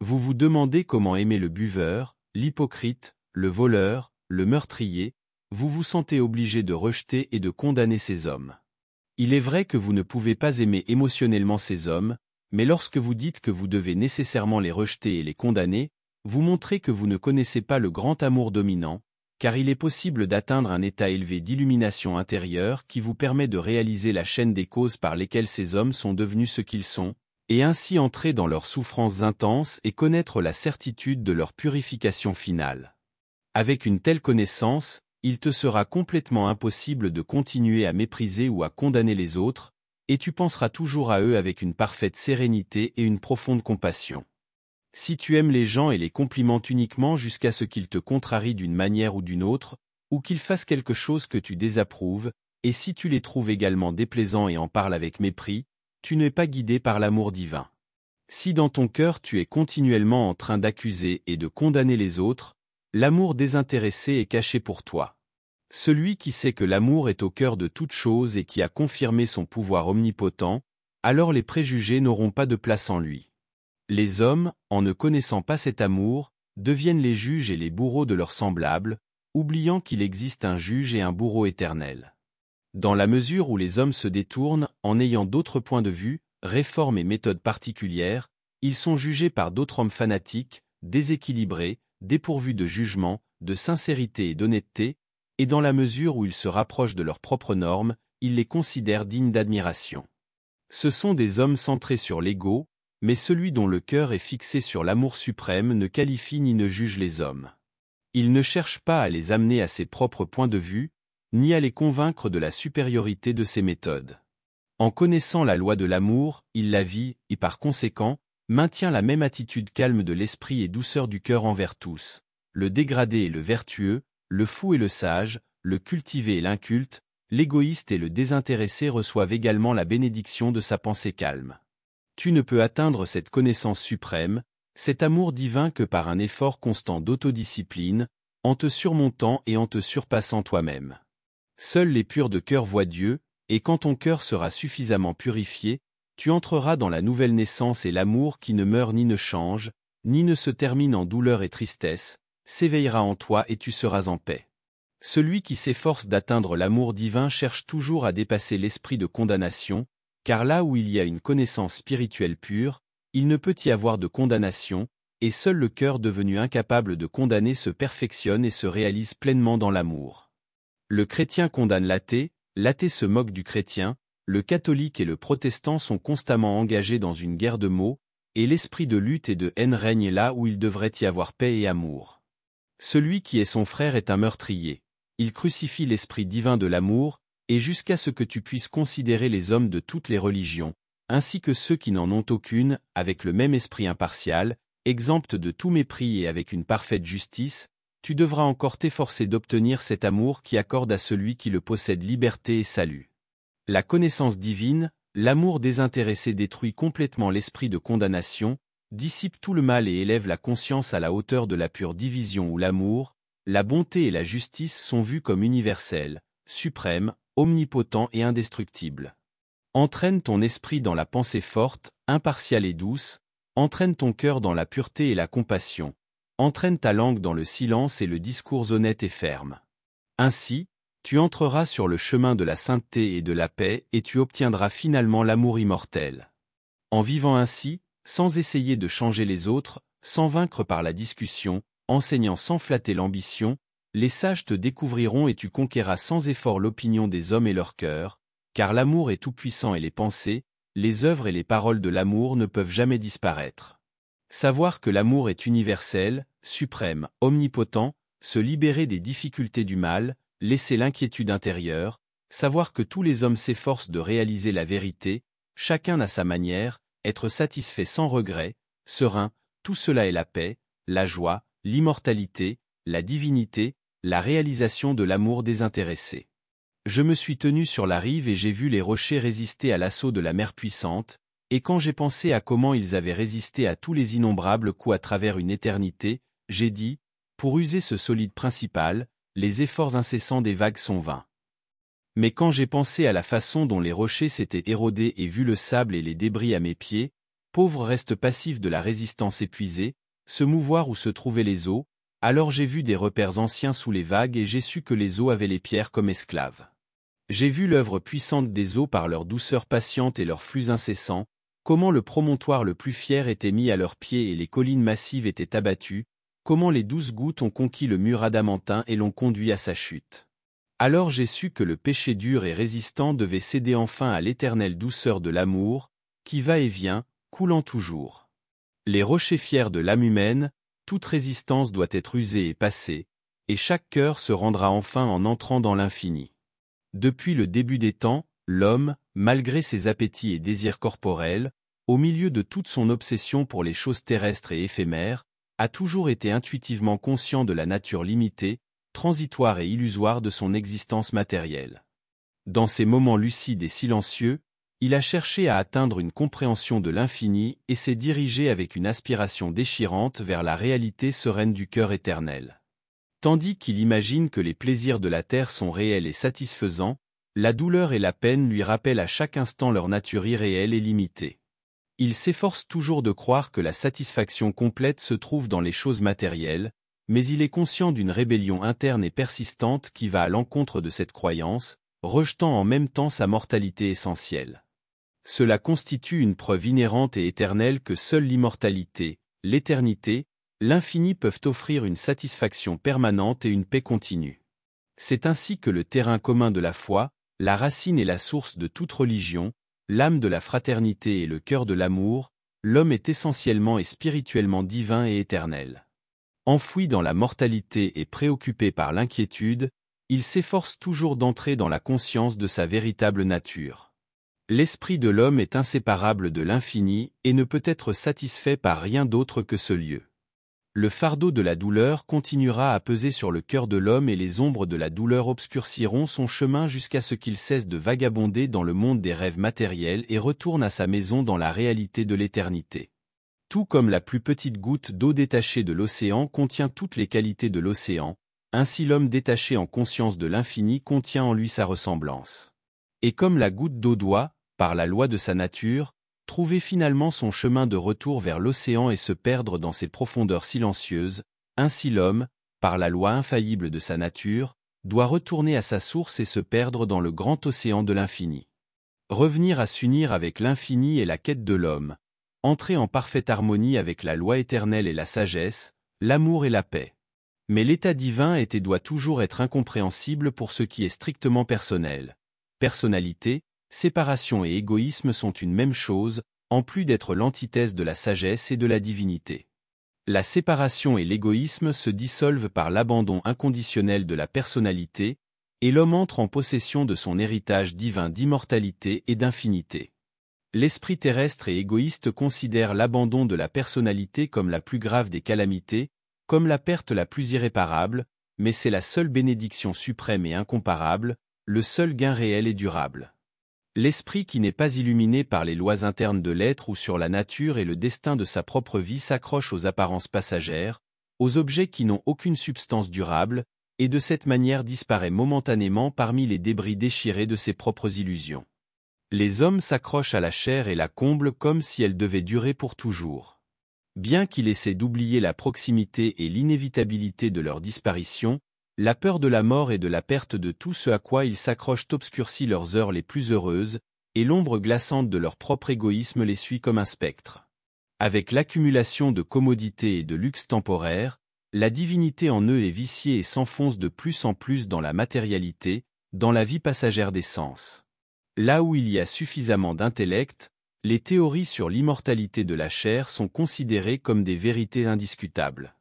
Vous vous demandez comment aimer le buveur, l'hypocrite, le voleur, le meurtrier, vous vous sentez obligé de rejeter et de condamner ces hommes. Il est vrai que vous ne pouvez pas aimer émotionnellement ces hommes, mais lorsque vous dites que vous devez nécessairement les rejeter et les condamner, vous montrez que vous ne connaissez pas le grand amour dominant, car il est possible d'atteindre un état élevé d'illumination intérieure qui vous permet de réaliser la chaîne des causes par lesquelles ces hommes sont devenus ce qu'ils sont, et ainsi entrer dans leurs souffrances intenses et connaître la certitude de leur purification finale. Avec une telle connaissance, il te sera complètement impossible de continuer à mépriser ou à condamner les autres, et tu penseras toujours à eux avec une parfaite sérénité et une profonde compassion. Si tu aimes les gens et les complimentes uniquement jusqu'à ce qu'ils te contrarient d'une manière ou d'une autre, ou qu'ils fassent quelque chose que tu désapprouves, et si tu les trouves également déplaisants et en parles avec mépris, tu n'es pas guidé par l'amour divin. Si dans ton cœur tu es continuellement en train d'accuser et de condamner les autres, l'amour désintéressé est caché pour toi. Celui qui sait que l'amour est au cœur de toute chose et qui a confirmé son pouvoir omnipotent, alors les préjugés n'auront pas de place en lui. Les hommes, en ne connaissant pas cet amour, deviennent les juges et les bourreaux de leurs semblables, oubliant qu'il existe un juge et un bourreau éternel. Dans la mesure où les hommes se détournent en ayant d'autres points de vue, réformes et méthodes particulières, ils sont jugés par d'autres hommes fanatiques, déséquilibrés, dépourvus de jugement, de sincérité et d'honnêteté, et dans la mesure où ils se rapprochent de leurs propres normes, ils les considèrent dignes d'admiration. Ce sont des hommes centrés sur l'ego, mais celui dont le cœur est fixé sur l'amour suprême ne qualifie ni ne juge les hommes. Il ne cherche pas à les amener à ses propres points de vue, ni à les convaincre de la supériorité de ses méthodes. En connaissant la loi de l'amour, il la vit, et par conséquent, maintient la même attitude calme de l'esprit et douceur du cœur envers tous, le dégradé et le vertueux, le fou et le sage, le cultivé et l'inculte, l'égoïste et le désintéressé reçoivent également la bénédiction de sa pensée calme tu ne peux atteindre cette connaissance suprême, cet amour divin que par un effort constant d'autodiscipline, en te surmontant et en te surpassant toi-même. Seuls les purs de cœur voient Dieu, et quand ton cœur sera suffisamment purifié, tu entreras dans la nouvelle naissance et l'amour qui ne meurt ni ne change, ni ne se termine en douleur et tristesse, s'éveillera en toi et tu seras en paix. Celui qui s'efforce d'atteindre l'amour divin cherche toujours à dépasser l'esprit de condamnation, car là où il y a une connaissance spirituelle pure, il ne peut y avoir de condamnation, et seul le cœur devenu incapable de condamner se perfectionne et se réalise pleinement dans l'amour. Le chrétien condamne l'athée, l'athée se moque du chrétien, le catholique et le protestant sont constamment engagés dans une guerre de mots, et l'esprit de lutte et de haine règne là où il devrait y avoir paix et amour. Celui qui est son frère est un meurtrier. Il crucifie l'esprit divin de l'amour, et jusqu'à ce que tu puisses considérer les hommes de toutes les religions, ainsi que ceux qui n'en ont aucune, avec le même esprit impartial, exempte de tout mépris et avec une parfaite justice, tu devras encore t'efforcer d'obtenir cet amour qui accorde à celui qui le possède liberté et salut. La connaissance divine, l'amour désintéressé détruit complètement l'esprit de condamnation, dissipe tout le mal et élève la conscience à la hauteur de la pure division où l'amour, la bonté et la justice sont vus comme universels, suprêmes, omnipotent et indestructible. Entraîne ton esprit dans la pensée forte, impartiale et douce, entraîne ton cœur dans la pureté et la compassion, entraîne ta langue dans le silence et le discours honnête et ferme. Ainsi, tu entreras sur le chemin de la sainteté et de la paix et tu obtiendras finalement l'amour immortel. En vivant ainsi, sans essayer de changer les autres, sans vaincre par la discussion, enseignant sans flatter l'ambition, les sages te découvriront et tu conquéras sans effort l'opinion des hommes et leur cœur, car l'amour est tout-puissant et les pensées, les œuvres et les paroles de l'amour ne peuvent jamais disparaître. Savoir que l'amour est universel, suprême, omnipotent, se libérer des difficultés du mal, laisser l'inquiétude intérieure, savoir que tous les hommes s'efforcent de réaliser la vérité, chacun à sa manière, être satisfait sans regret, serein, tout cela est la paix, la joie, l'immortalité, la divinité, la réalisation de l'amour désintéressé. Je me suis tenu sur la rive et j'ai vu les rochers résister à l'assaut de la mer puissante, et quand j'ai pensé à comment ils avaient résisté à tous les innombrables coups à travers une éternité, j'ai dit, pour user ce solide principal, les efforts incessants des vagues sont vains. Mais quand j'ai pensé à la façon dont les rochers s'étaient érodés et vu le sable et les débris à mes pieds, pauvre reste passif de la résistance épuisée, se mouvoir où se trouvaient les eaux, alors j'ai vu des repères anciens sous les vagues et j'ai su que les eaux avaient les pierres comme esclaves. J'ai vu l'œuvre puissante des eaux par leur douceur patiente et leurs flux incessants, comment le promontoire le plus fier était mis à leurs pieds et les collines massives étaient abattues, comment les douze gouttes ont conquis le mur adamantin et l'ont conduit à sa chute. Alors j'ai su que le péché dur et résistant devait céder enfin à l'éternelle douceur de l'amour, qui va et vient, coulant toujours. Les rochers fiers de l'âme humaine, toute résistance doit être usée et passée, et chaque cœur se rendra enfin en entrant dans l'infini. Depuis le début des temps, l'homme, malgré ses appétits et désirs corporels, au milieu de toute son obsession pour les choses terrestres et éphémères, a toujours été intuitivement conscient de la nature limitée, transitoire et illusoire de son existence matérielle. Dans ces moments lucides et silencieux, il a cherché à atteindre une compréhension de l'infini et s'est dirigé avec une aspiration déchirante vers la réalité sereine du cœur éternel. Tandis qu'il imagine que les plaisirs de la terre sont réels et satisfaisants, la douleur et la peine lui rappellent à chaque instant leur nature irréelle et limitée. Il s'efforce toujours de croire que la satisfaction complète se trouve dans les choses matérielles, mais il est conscient d'une rébellion interne et persistante qui va à l'encontre de cette croyance, rejetant en même temps sa mortalité essentielle cela constitue une preuve inhérente et éternelle que seule l'immortalité, l'éternité, l'infini peuvent offrir une satisfaction permanente et une paix continue. C'est ainsi que le terrain commun de la foi, la racine et la source de toute religion, l'âme de la fraternité et le cœur de l'amour, l'homme est essentiellement et spirituellement divin et éternel. Enfoui dans la mortalité et préoccupé par l'inquiétude, il s'efforce toujours d'entrer dans la conscience de sa véritable nature. L'esprit de l'homme est inséparable de l'infini et ne peut être satisfait par rien d'autre que ce lieu. Le fardeau de la douleur continuera à peser sur le cœur de l'homme et les ombres de la douleur obscurciront son chemin jusqu'à ce qu'il cesse de vagabonder dans le monde des rêves matériels et retourne à sa maison dans la réalité de l'éternité. Tout comme la plus petite goutte d'eau détachée de l'océan contient toutes les qualités de l'océan, ainsi l'homme détaché en conscience de l'infini contient en lui sa ressemblance. Et comme la goutte d'eau doit, par la loi de sa nature, trouver finalement son chemin de retour vers l'océan et se perdre dans ses profondeurs silencieuses, ainsi l'homme, par la loi infaillible de sa nature, doit retourner à sa source et se perdre dans le grand océan de l'infini. Revenir à s'unir avec l'infini est la quête de l'homme, entrer en parfaite harmonie avec la loi éternelle et la sagesse, l'amour et la paix. Mais l'état divin est et doit toujours être incompréhensible pour ce qui est strictement personnel. Personnalité, séparation et égoïsme sont une même chose, en plus d'être l'antithèse de la sagesse et de la divinité. La séparation et l'égoïsme se dissolvent par l'abandon inconditionnel de la personnalité, et l'homme entre en possession de son héritage divin d'immortalité et d'infinité. L'esprit terrestre et égoïste considère l'abandon de la personnalité comme la plus grave des calamités, comme la perte la plus irréparable, mais c'est la seule bénédiction suprême et incomparable, le seul gain réel et durable. L'esprit qui n'est pas illuminé par les lois internes de l'être ou sur la nature et le destin de sa propre vie s'accroche aux apparences passagères, aux objets qui n'ont aucune substance durable, et de cette manière disparaît momentanément parmi les débris déchirés de ses propres illusions. Les hommes s'accrochent à la chair et la comblent comme si elle devait durer pour toujours. Bien qu'il essaie d'oublier la proximité et l'inévitabilité de leur disparition, la peur de la mort et de la perte de tout ce à quoi ils s'accrochent obscurcit leurs heures les plus heureuses, et l'ombre glaçante de leur propre égoïsme les suit comme un spectre. Avec l'accumulation de commodités et de luxe temporaires, la divinité en eux est viciée et s'enfonce de plus en plus dans la matérialité, dans la vie passagère des sens. Là où il y a suffisamment d'intellect, les théories sur l'immortalité de la chair sont considérées comme des vérités indiscutables.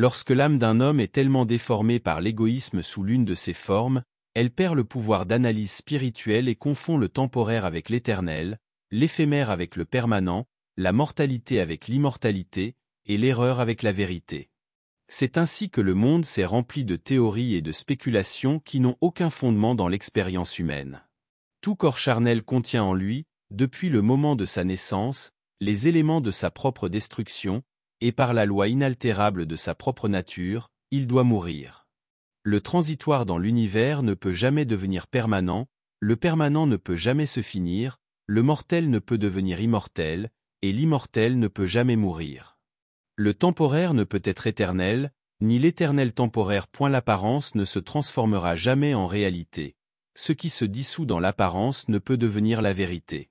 Lorsque l'âme d'un homme est tellement déformée par l'égoïsme sous l'une de ses formes, elle perd le pouvoir d'analyse spirituelle et confond le temporaire avec l'éternel, l'éphémère avec le permanent, la mortalité avec l'immortalité, et l'erreur avec la vérité. C'est ainsi que le monde s'est rempli de théories et de spéculations qui n'ont aucun fondement dans l'expérience humaine. Tout corps charnel contient en lui, depuis le moment de sa naissance, les éléments de sa propre destruction, et par la loi inaltérable de sa propre nature, il doit mourir. Le transitoire dans l'univers ne peut jamais devenir permanent, le permanent ne peut jamais se finir, le mortel ne peut devenir immortel, et l'immortel ne peut jamais mourir. Le temporaire ne peut être éternel, ni l'éternel temporaire. Point L'apparence ne se transformera jamais en réalité. Ce qui se dissout dans l'apparence ne peut devenir la vérité.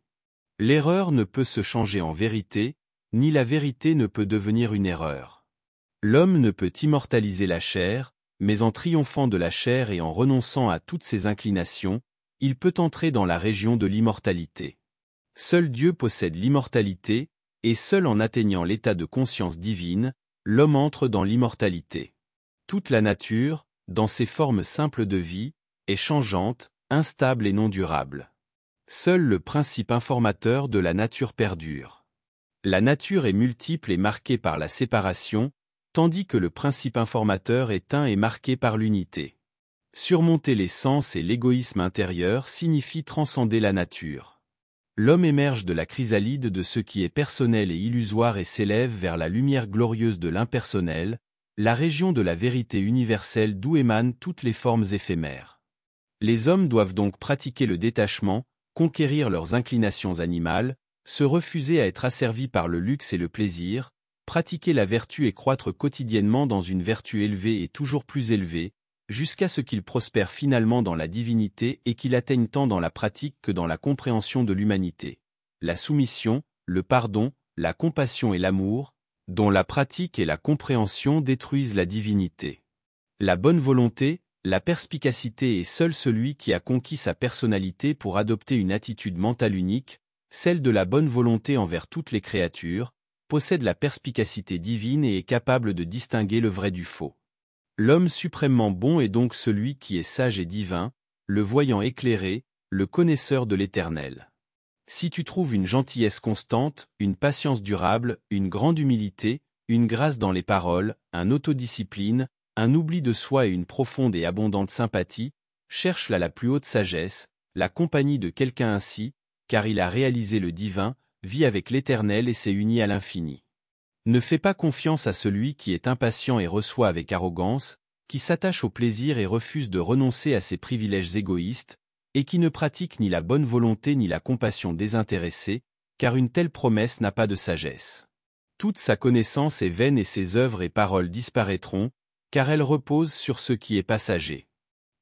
L'erreur ne peut se changer en vérité, ni la vérité ne peut devenir une erreur. L'homme ne peut immortaliser la chair, mais en triomphant de la chair et en renonçant à toutes ses inclinations, il peut entrer dans la région de l'immortalité. Seul Dieu possède l'immortalité, et seul en atteignant l'état de conscience divine, l'homme entre dans l'immortalité. Toute la nature, dans ses formes simples de vie, est changeante, instable et non durable. Seul le principe informateur de la nature perdure la nature est multiple et marquée par la séparation, tandis que le principe informateur est un et marqué par l'unité. Surmonter les sens et l'égoïsme intérieur signifie transcender la nature. L'homme émerge de la chrysalide de ce qui est personnel et illusoire et s'élève vers la lumière glorieuse de l'impersonnel, la région de la vérité universelle d'où émanent toutes les formes éphémères. Les hommes doivent donc pratiquer le détachement, conquérir leurs inclinations animales, se refuser à être asservi par le luxe et le plaisir, pratiquer la vertu et croître quotidiennement dans une vertu élevée et toujours plus élevée, jusqu'à ce qu'il prospère finalement dans la divinité et qu'il atteigne tant dans la pratique que dans la compréhension de l'humanité. La soumission, le pardon, la compassion et l'amour, dont la pratique et la compréhension détruisent la divinité. La bonne volonté, la perspicacité est seul celui qui a conquis sa personnalité pour adopter une attitude mentale unique, celle de la bonne volonté envers toutes les créatures, possède la perspicacité divine et est capable de distinguer le vrai du faux. L'homme suprêmement bon est donc celui qui est sage et divin, le voyant éclairé, le connaisseur de l'éternel. Si tu trouves une gentillesse constante, une patience durable, une grande humilité, une grâce dans les paroles, un autodiscipline, un oubli de soi et une profonde et abondante sympathie, cherche la la plus haute sagesse, la compagnie de quelqu'un ainsi, car il a réalisé le divin, vit avec l'éternel et s'est uni à l'infini. Ne fais pas confiance à celui qui est impatient et reçoit avec arrogance, qui s'attache au plaisir et refuse de renoncer à ses privilèges égoïstes, et qui ne pratique ni la bonne volonté ni la compassion désintéressée, car une telle promesse n'a pas de sagesse. Toute sa connaissance est vaine et ses œuvres et paroles disparaîtront, car elles reposent sur ce qui est passager.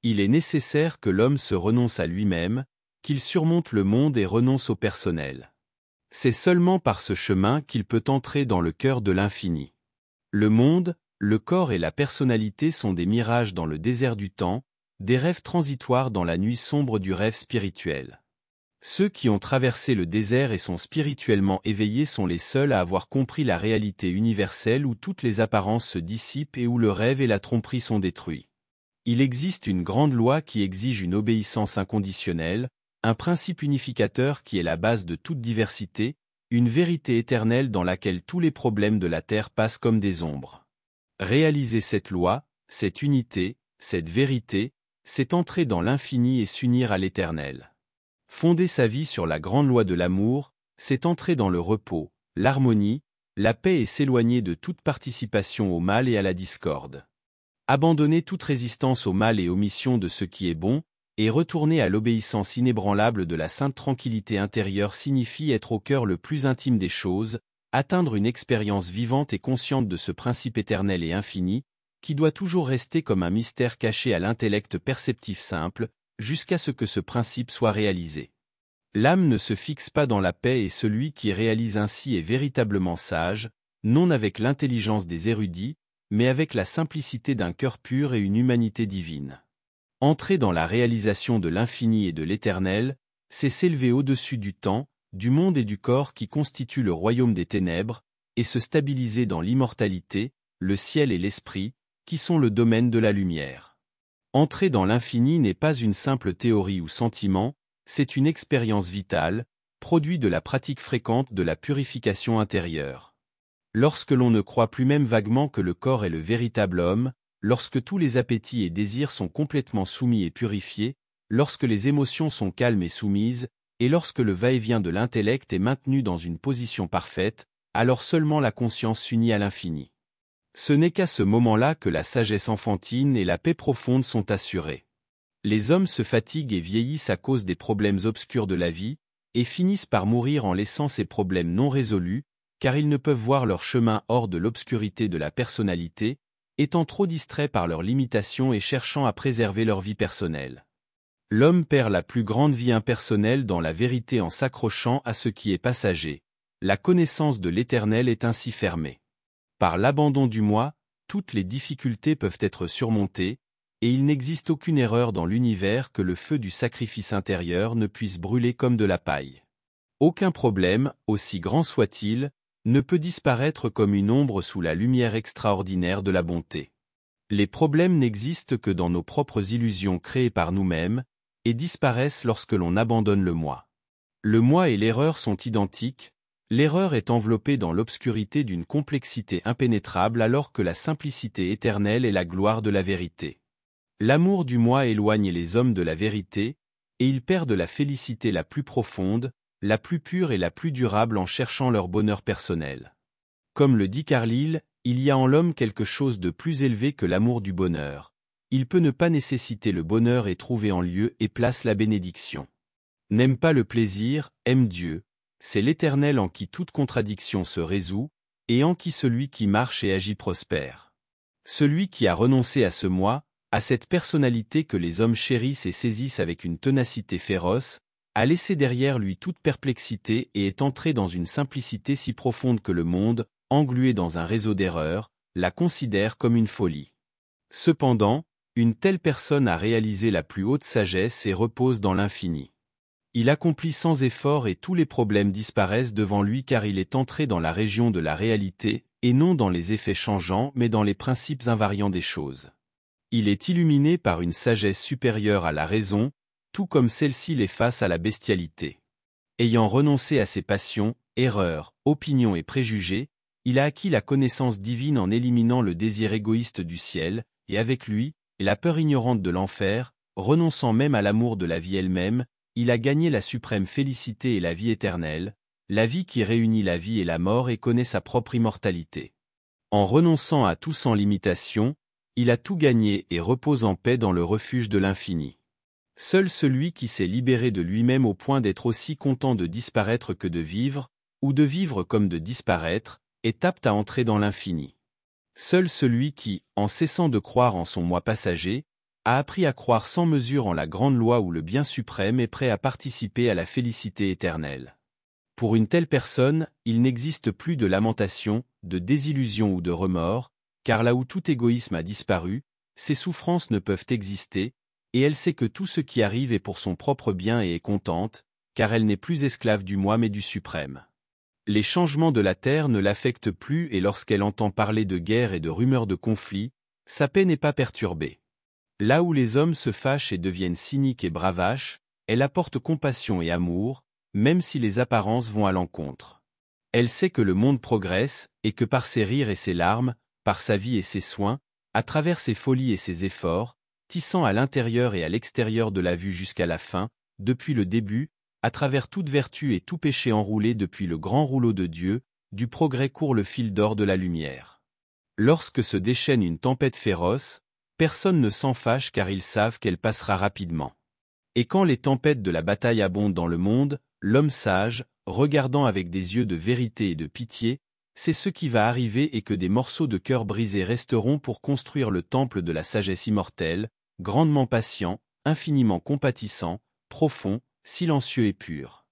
Il est nécessaire que l'homme se renonce à lui-même, qu'il surmonte le monde et renonce au personnel. C'est seulement par ce chemin qu'il peut entrer dans le cœur de l'infini. Le monde, le corps et la personnalité sont des mirages dans le désert du temps, des rêves transitoires dans la nuit sombre du rêve spirituel. Ceux qui ont traversé le désert et sont spirituellement éveillés sont les seuls à avoir compris la réalité universelle où toutes les apparences se dissipent et où le rêve et la tromperie sont détruits. Il existe une grande loi qui exige une obéissance inconditionnelle, un principe unificateur qui est la base de toute diversité, une vérité éternelle dans laquelle tous les problèmes de la Terre passent comme des ombres. Réaliser cette loi, cette unité, cette vérité, c'est entrer dans l'infini et s'unir à l'éternel. Fonder sa vie sur la grande loi de l'amour, c'est entrer dans le repos, l'harmonie, la paix et s'éloigner de toute participation au mal et à la discorde. Abandonner toute résistance au mal et missions de ce qui est bon, et retourner à l'obéissance inébranlable de la sainte tranquillité intérieure signifie être au cœur le plus intime des choses, atteindre une expérience vivante et consciente de ce principe éternel et infini, qui doit toujours rester comme un mystère caché à l'intellect perceptif simple, jusqu'à ce que ce principe soit réalisé. L'âme ne se fixe pas dans la paix et celui qui réalise ainsi est véritablement sage, non avec l'intelligence des érudits, mais avec la simplicité d'un cœur pur et une humanité divine. Entrer dans la réalisation de l'infini et de l'éternel, c'est s'élever au-dessus du temps, du monde et du corps qui constituent le royaume des ténèbres, et se stabiliser dans l'immortalité, le ciel et l'esprit, qui sont le domaine de la lumière. Entrer dans l'infini n'est pas une simple théorie ou sentiment, c'est une expérience vitale, produit de la pratique fréquente de la purification intérieure. Lorsque l'on ne croit plus même vaguement que le corps est le véritable homme, lorsque tous les appétits et désirs sont complètement soumis et purifiés, lorsque les émotions sont calmes et soumises, et lorsque le va-et-vient de l'intellect est maintenu dans une position parfaite, alors seulement la conscience s'unit à l'infini. Ce n'est qu'à ce moment-là que la sagesse enfantine et la paix profonde sont assurées. Les hommes se fatiguent et vieillissent à cause des problèmes obscurs de la vie, et finissent par mourir en laissant ces problèmes non résolus, car ils ne peuvent voir leur chemin hors de l'obscurité de la personnalité, étant trop distraits par leurs limitations et cherchant à préserver leur vie personnelle. L'homme perd la plus grande vie impersonnelle dans la vérité en s'accrochant à ce qui est passager. La connaissance de l'éternel est ainsi fermée. Par l'abandon du moi, toutes les difficultés peuvent être surmontées, et il n'existe aucune erreur dans l'univers que le feu du sacrifice intérieur ne puisse brûler comme de la paille. Aucun problème, aussi grand soit-il, ne peut disparaître comme une ombre sous la lumière extraordinaire de la bonté. Les problèmes n'existent que dans nos propres illusions créées par nous-mêmes, et disparaissent lorsque l'on abandonne le moi. Le moi et l'erreur sont identiques, l'erreur est enveloppée dans l'obscurité d'une complexité impénétrable alors que la simplicité éternelle est la gloire de la vérité. L'amour du moi éloigne les hommes de la vérité, et ils perdent la félicité la plus profonde, la plus pure et la plus durable en cherchant leur bonheur personnel. Comme le dit Carlyle, il y a en l'homme quelque chose de plus élevé que l'amour du bonheur. Il peut ne pas nécessiter le bonheur et trouver en lieu et place la bénédiction. N'aime pas le plaisir, aime Dieu. C'est l'Éternel en qui toute contradiction se résout, et en qui celui qui marche et agit prospère. Celui qui a renoncé à ce moi, à cette personnalité que les hommes chérissent et saisissent avec une ténacité féroce, a laissé derrière lui toute perplexité et est entré dans une simplicité si profonde que le monde, englué dans un réseau d'erreurs, la considère comme une folie. Cependant, une telle personne a réalisé la plus haute sagesse et repose dans l'infini. Il accomplit sans effort et tous les problèmes disparaissent devant lui car il est entré dans la région de la réalité, et non dans les effets changeants mais dans les principes invariants des choses. Il est illuminé par une sagesse supérieure à la raison, tout comme celle-ci les face à la bestialité. Ayant renoncé à ses passions, erreurs, opinions et préjugés, il a acquis la connaissance divine en éliminant le désir égoïste du ciel, et avec lui, la peur ignorante de l'enfer, renonçant même à l'amour de la vie elle-même, il a gagné la suprême félicité et la vie éternelle, la vie qui réunit la vie et la mort et connaît sa propre immortalité. En renonçant à tout sans limitation, il a tout gagné et repose en paix dans le refuge de l'infini. Seul celui qui s'est libéré de lui-même au point d'être aussi content de disparaître que de vivre, ou de vivre comme de disparaître, est apte à entrer dans l'infini. Seul celui qui, en cessant de croire en son moi passager, a appris à croire sans mesure en la grande loi ou le bien suprême est prêt à participer à la félicité éternelle. Pour une telle personne, il n'existe plus de lamentation, de désillusion ou de remords, car là où tout égoïsme a disparu, ces souffrances ne peuvent exister, et elle sait que tout ce qui arrive est pour son propre bien et est contente, car elle n'est plus esclave du moi mais du suprême. Les changements de la terre ne l'affectent plus et lorsqu'elle entend parler de guerre et de rumeurs de conflits, sa paix n'est pas perturbée. Là où les hommes se fâchent et deviennent cyniques et bravaches, elle apporte compassion et amour, même si les apparences vont à l'encontre. Elle sait que le monde progresse, et que par ses rires et ses larmes, par sa vie et ses soins, à travers ses folies et ses efforts, tissant à l'intérieur et à l'extérieur de la vue jusqu'à la fin, depuis le début, à travers toute vertu et tout péché enroulé depuis le grand rouleau de Dieu, du progrès court le fil d'or de la lumière. Lorsque se déchaîne une tempête féroce, personne ne s'en fâche car ils savent qu'elle passera rapidement. Et quand les tempêtes de la bataille abondent dans le monde, l'homme sage, regardant avec des yeux de vérité et de pitié, c'est ce qui va arriver et que des morceaux de cœur brisés resteront pour construire le temple de la sagesse immortelle, grandement patient, infiniment compatissant, profond, silencieux et pur.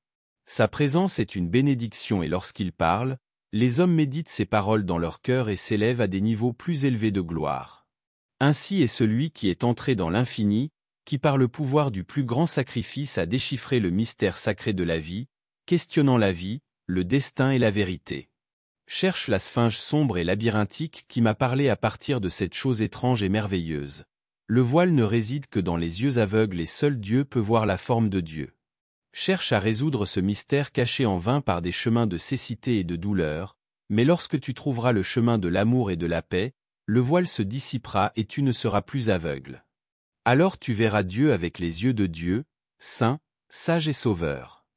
Sa présence est une bénédiction et lorsqu'il parle, les hommes méditent ses paroles dans leur cœur et s'élèvent à des niveaux plus élevés de gloire. Ainsi est celui qui est entré dans l'infini, qui par le pouvoir du plus grand sacrifice a déchiffré le mystère sacré de la vie, questionnant la vie, le destin et la vérité. Cherche la sphinge sombre et labyrinthique qui m'a parlé à partir de cette chose étrange et merveilleuse. Le voile ne réside que dans les yeux aveugles et seul Dieu peut voir la forme de Dieu. Cherche à résoudre ce mystère caché en vain par des chemins de cécité et de douleur, mais lorsque tu trouveras le chemin de l'amour et de la paix, le voile se dissipera et tu ne seras plus aveugle. Alors tu verras Dieu avec les yeux de Dieu, saint, sage et sauveur.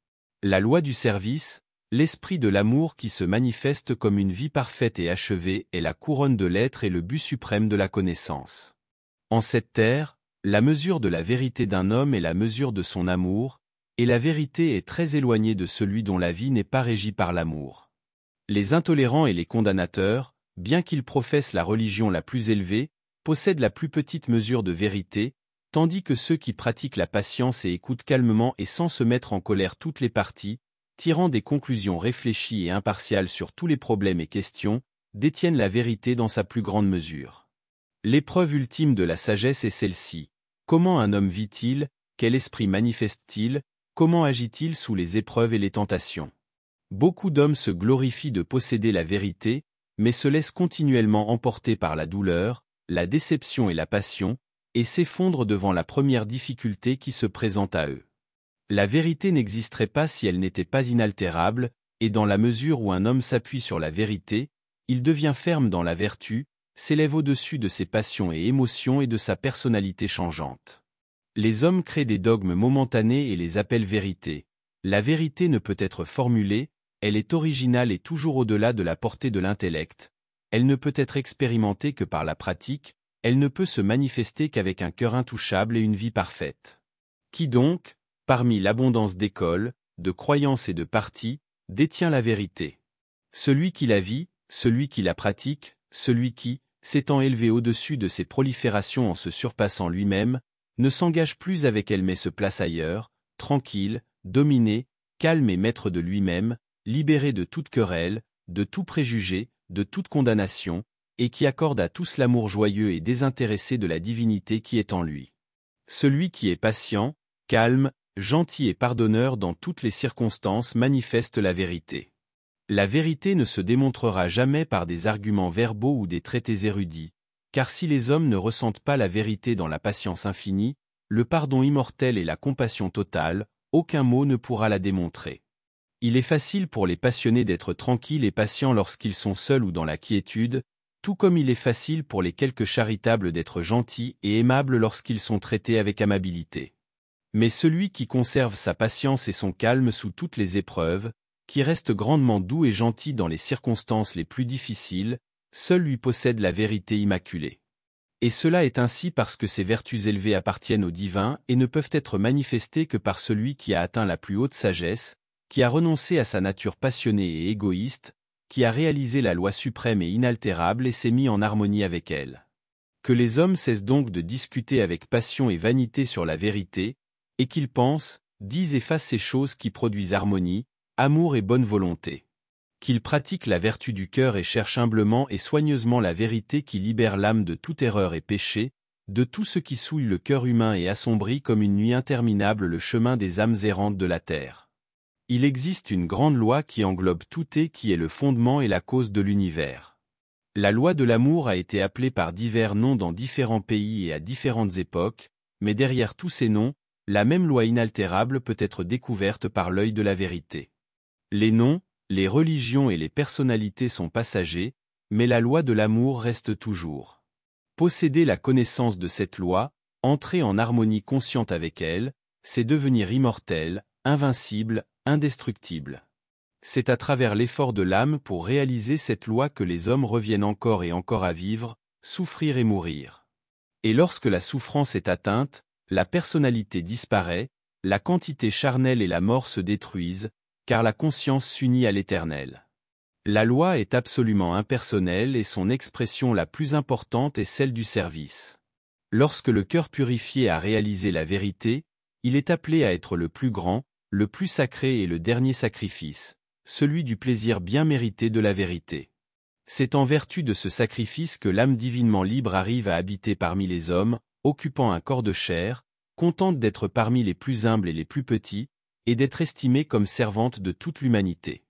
La loi du service, l'esprit de l'amour qui se manifeste comme une vie parfaite et achevée est la couronne de l'être et le but suprême de la connaissance. En cette terre, la mesure de la vérité d'un homme est la mesure de son amour, et la vérité est très éloignée de celui dont la vie n'est pas régie par l'amour. Les intolérants et les condamnateurs, bien qu'ils professent la religion la plus élevée, possèdent la plus petite mesure de vérité, tandis que ceux qui pratiquent la patience et écoutent calmement et sans se mettre en colère toutes les parties, tirant des conclusions réfléchies et impartiales sur tous les problèmes et questions, détiennent la vérité dans sa plus grande mesure. L'épreuve ultime de la sagesse est celle-ci. Comment un homme vit-il, quel esprit manifeste-t-il, comment agit-il sous les épreuves et les tentations Beaucoup d'hommes se glorifient de posséder la vérité, mais se laissent continuellement emporter par la douleur, la déception et la passion, et s'effondrent devant la première difficulté qui se présente à eux. La vérité n'existerait pas si elle n'était pas inaltérable, et dans la mesure où un homme s'appuie sur la vérité, il devient ferme dans la vertu, s'élève au-dessus de ses passions et émotions et de sa personnalité changeante. Les hommes créent des dogmes momentanés et les appellent vérité. La vérité ne peut être formulée, elle est originale et toujours au-delà de la portée de l'intellect. Elle ne peut être expérimentée que par la pratique, elle ne peut se manifester qu'avec un cœur intouchable et une vie parfaite. Qui donc, parmi l'abondance d'écoles, de croyances et de partis, détient la vérité Celui qui la vit, celui qui la pratique, celui qui, s'étant élevé au-dessus de ses proliférations en se surpassant lui-même, ne s'engage plus avec elle mais se place ailleurs, tranquille, dominé, calme et maître de lui-même, libéré de toute querelle, de tout préjugé, de toute condamnation, et qui accorde à tous l'amour joyeux et désintéressé de la divinité qui est en lui. Celui qui est patient, calme, gentil et pardonneur dans toutes les circonstances manifeste la vérité. La vérité ne se démontrera jamais par des arguments verbaux ou des traités érudits, car si les hommes ne ressentent pas la vérité dans la patience infinie, le pardon immortel et la compassion totale, aucun mot ne pourra la démontrer. Il est facile pour les passionnés d'être tranquilles et patients lorsqu'ils sont seuls ou dans la quiétude, tout comme il est facile pour les quelques charitables d'être gentils et aimables lorsqu'ils sont traités avec amabilité. Mais celui qui conserve sa patience et son calme sous toutes les épreuves, qui reste grandement doux et gentil dans les circonstances les plus difficiles, seul lui possède la vérité immaculée. Et cela est ainsi parce que ces vertus élevées appartiennent au divin et ne peuvent être manifestées que par celui qui a atteint la plus haute sagesse, qui a renoncé à sa nature passionnée et égoïste, qui a réalisé la loi suprême et inaltérable et s'est mis en harmonie avec elle. Que les hommes cessent donc de discuter avec passion et vanité sur la vérité, et qu'ils pensent, disent et fassent ces choses qui produisent harmonie, amour et bonne volonté. Qu'il pratique la vertu du cœur et cherche humblement et soigneusement la vérité qui libère l'âme de toute erreur et péché, de tout ce qui souille le cœur humain et assombrit comme une nuit interminable le chemin des âmes errantes de la terre. Il existe une grande loi qui englobe tout et qui est le fondement et la cause de l'univers. La loi de l'amour a été appelée par divers noms dans différents pays et à différentes époques, mais derrière tous ces noms, la même loi inaltérable peut être découverte par l'œil de la vérité. Les noms, les religions et les personnalités sont passagers, mais la loi de l'amour reste toujours. Posséder la connaissance de cette loi, entrer en harmonie consciente avec elle, c'est devenir immortel, invincible, indestructible. C'est à travers l'effort de l'âme pour réaliser cette loi que les hommes reviennent encore et encore à vivre, souffrir et mourir. Et lorsque la souffrance est atteinte, la personnalité disparaît, la quantité charnelle et la mort se détruisent, car la conscience s'unit à l'éternel. La loi est absolument impersonnelle et son expression la plus importante est celle du service. Lorsque le cœur purifié a réalisé la vérité, il est appelé à être le plus grand, le plus sacré et le dernier sacrifice, celui du plaisir bien mérité de la vérité. C'est en vertu de ce sacrifice que l'âme divinement libre arrive à habiter parmi les hommes, occupant un corps de chair, contente d'être parmi les plus humbles et les plus petits, et d'être estimée comme servante de toute l'humanité.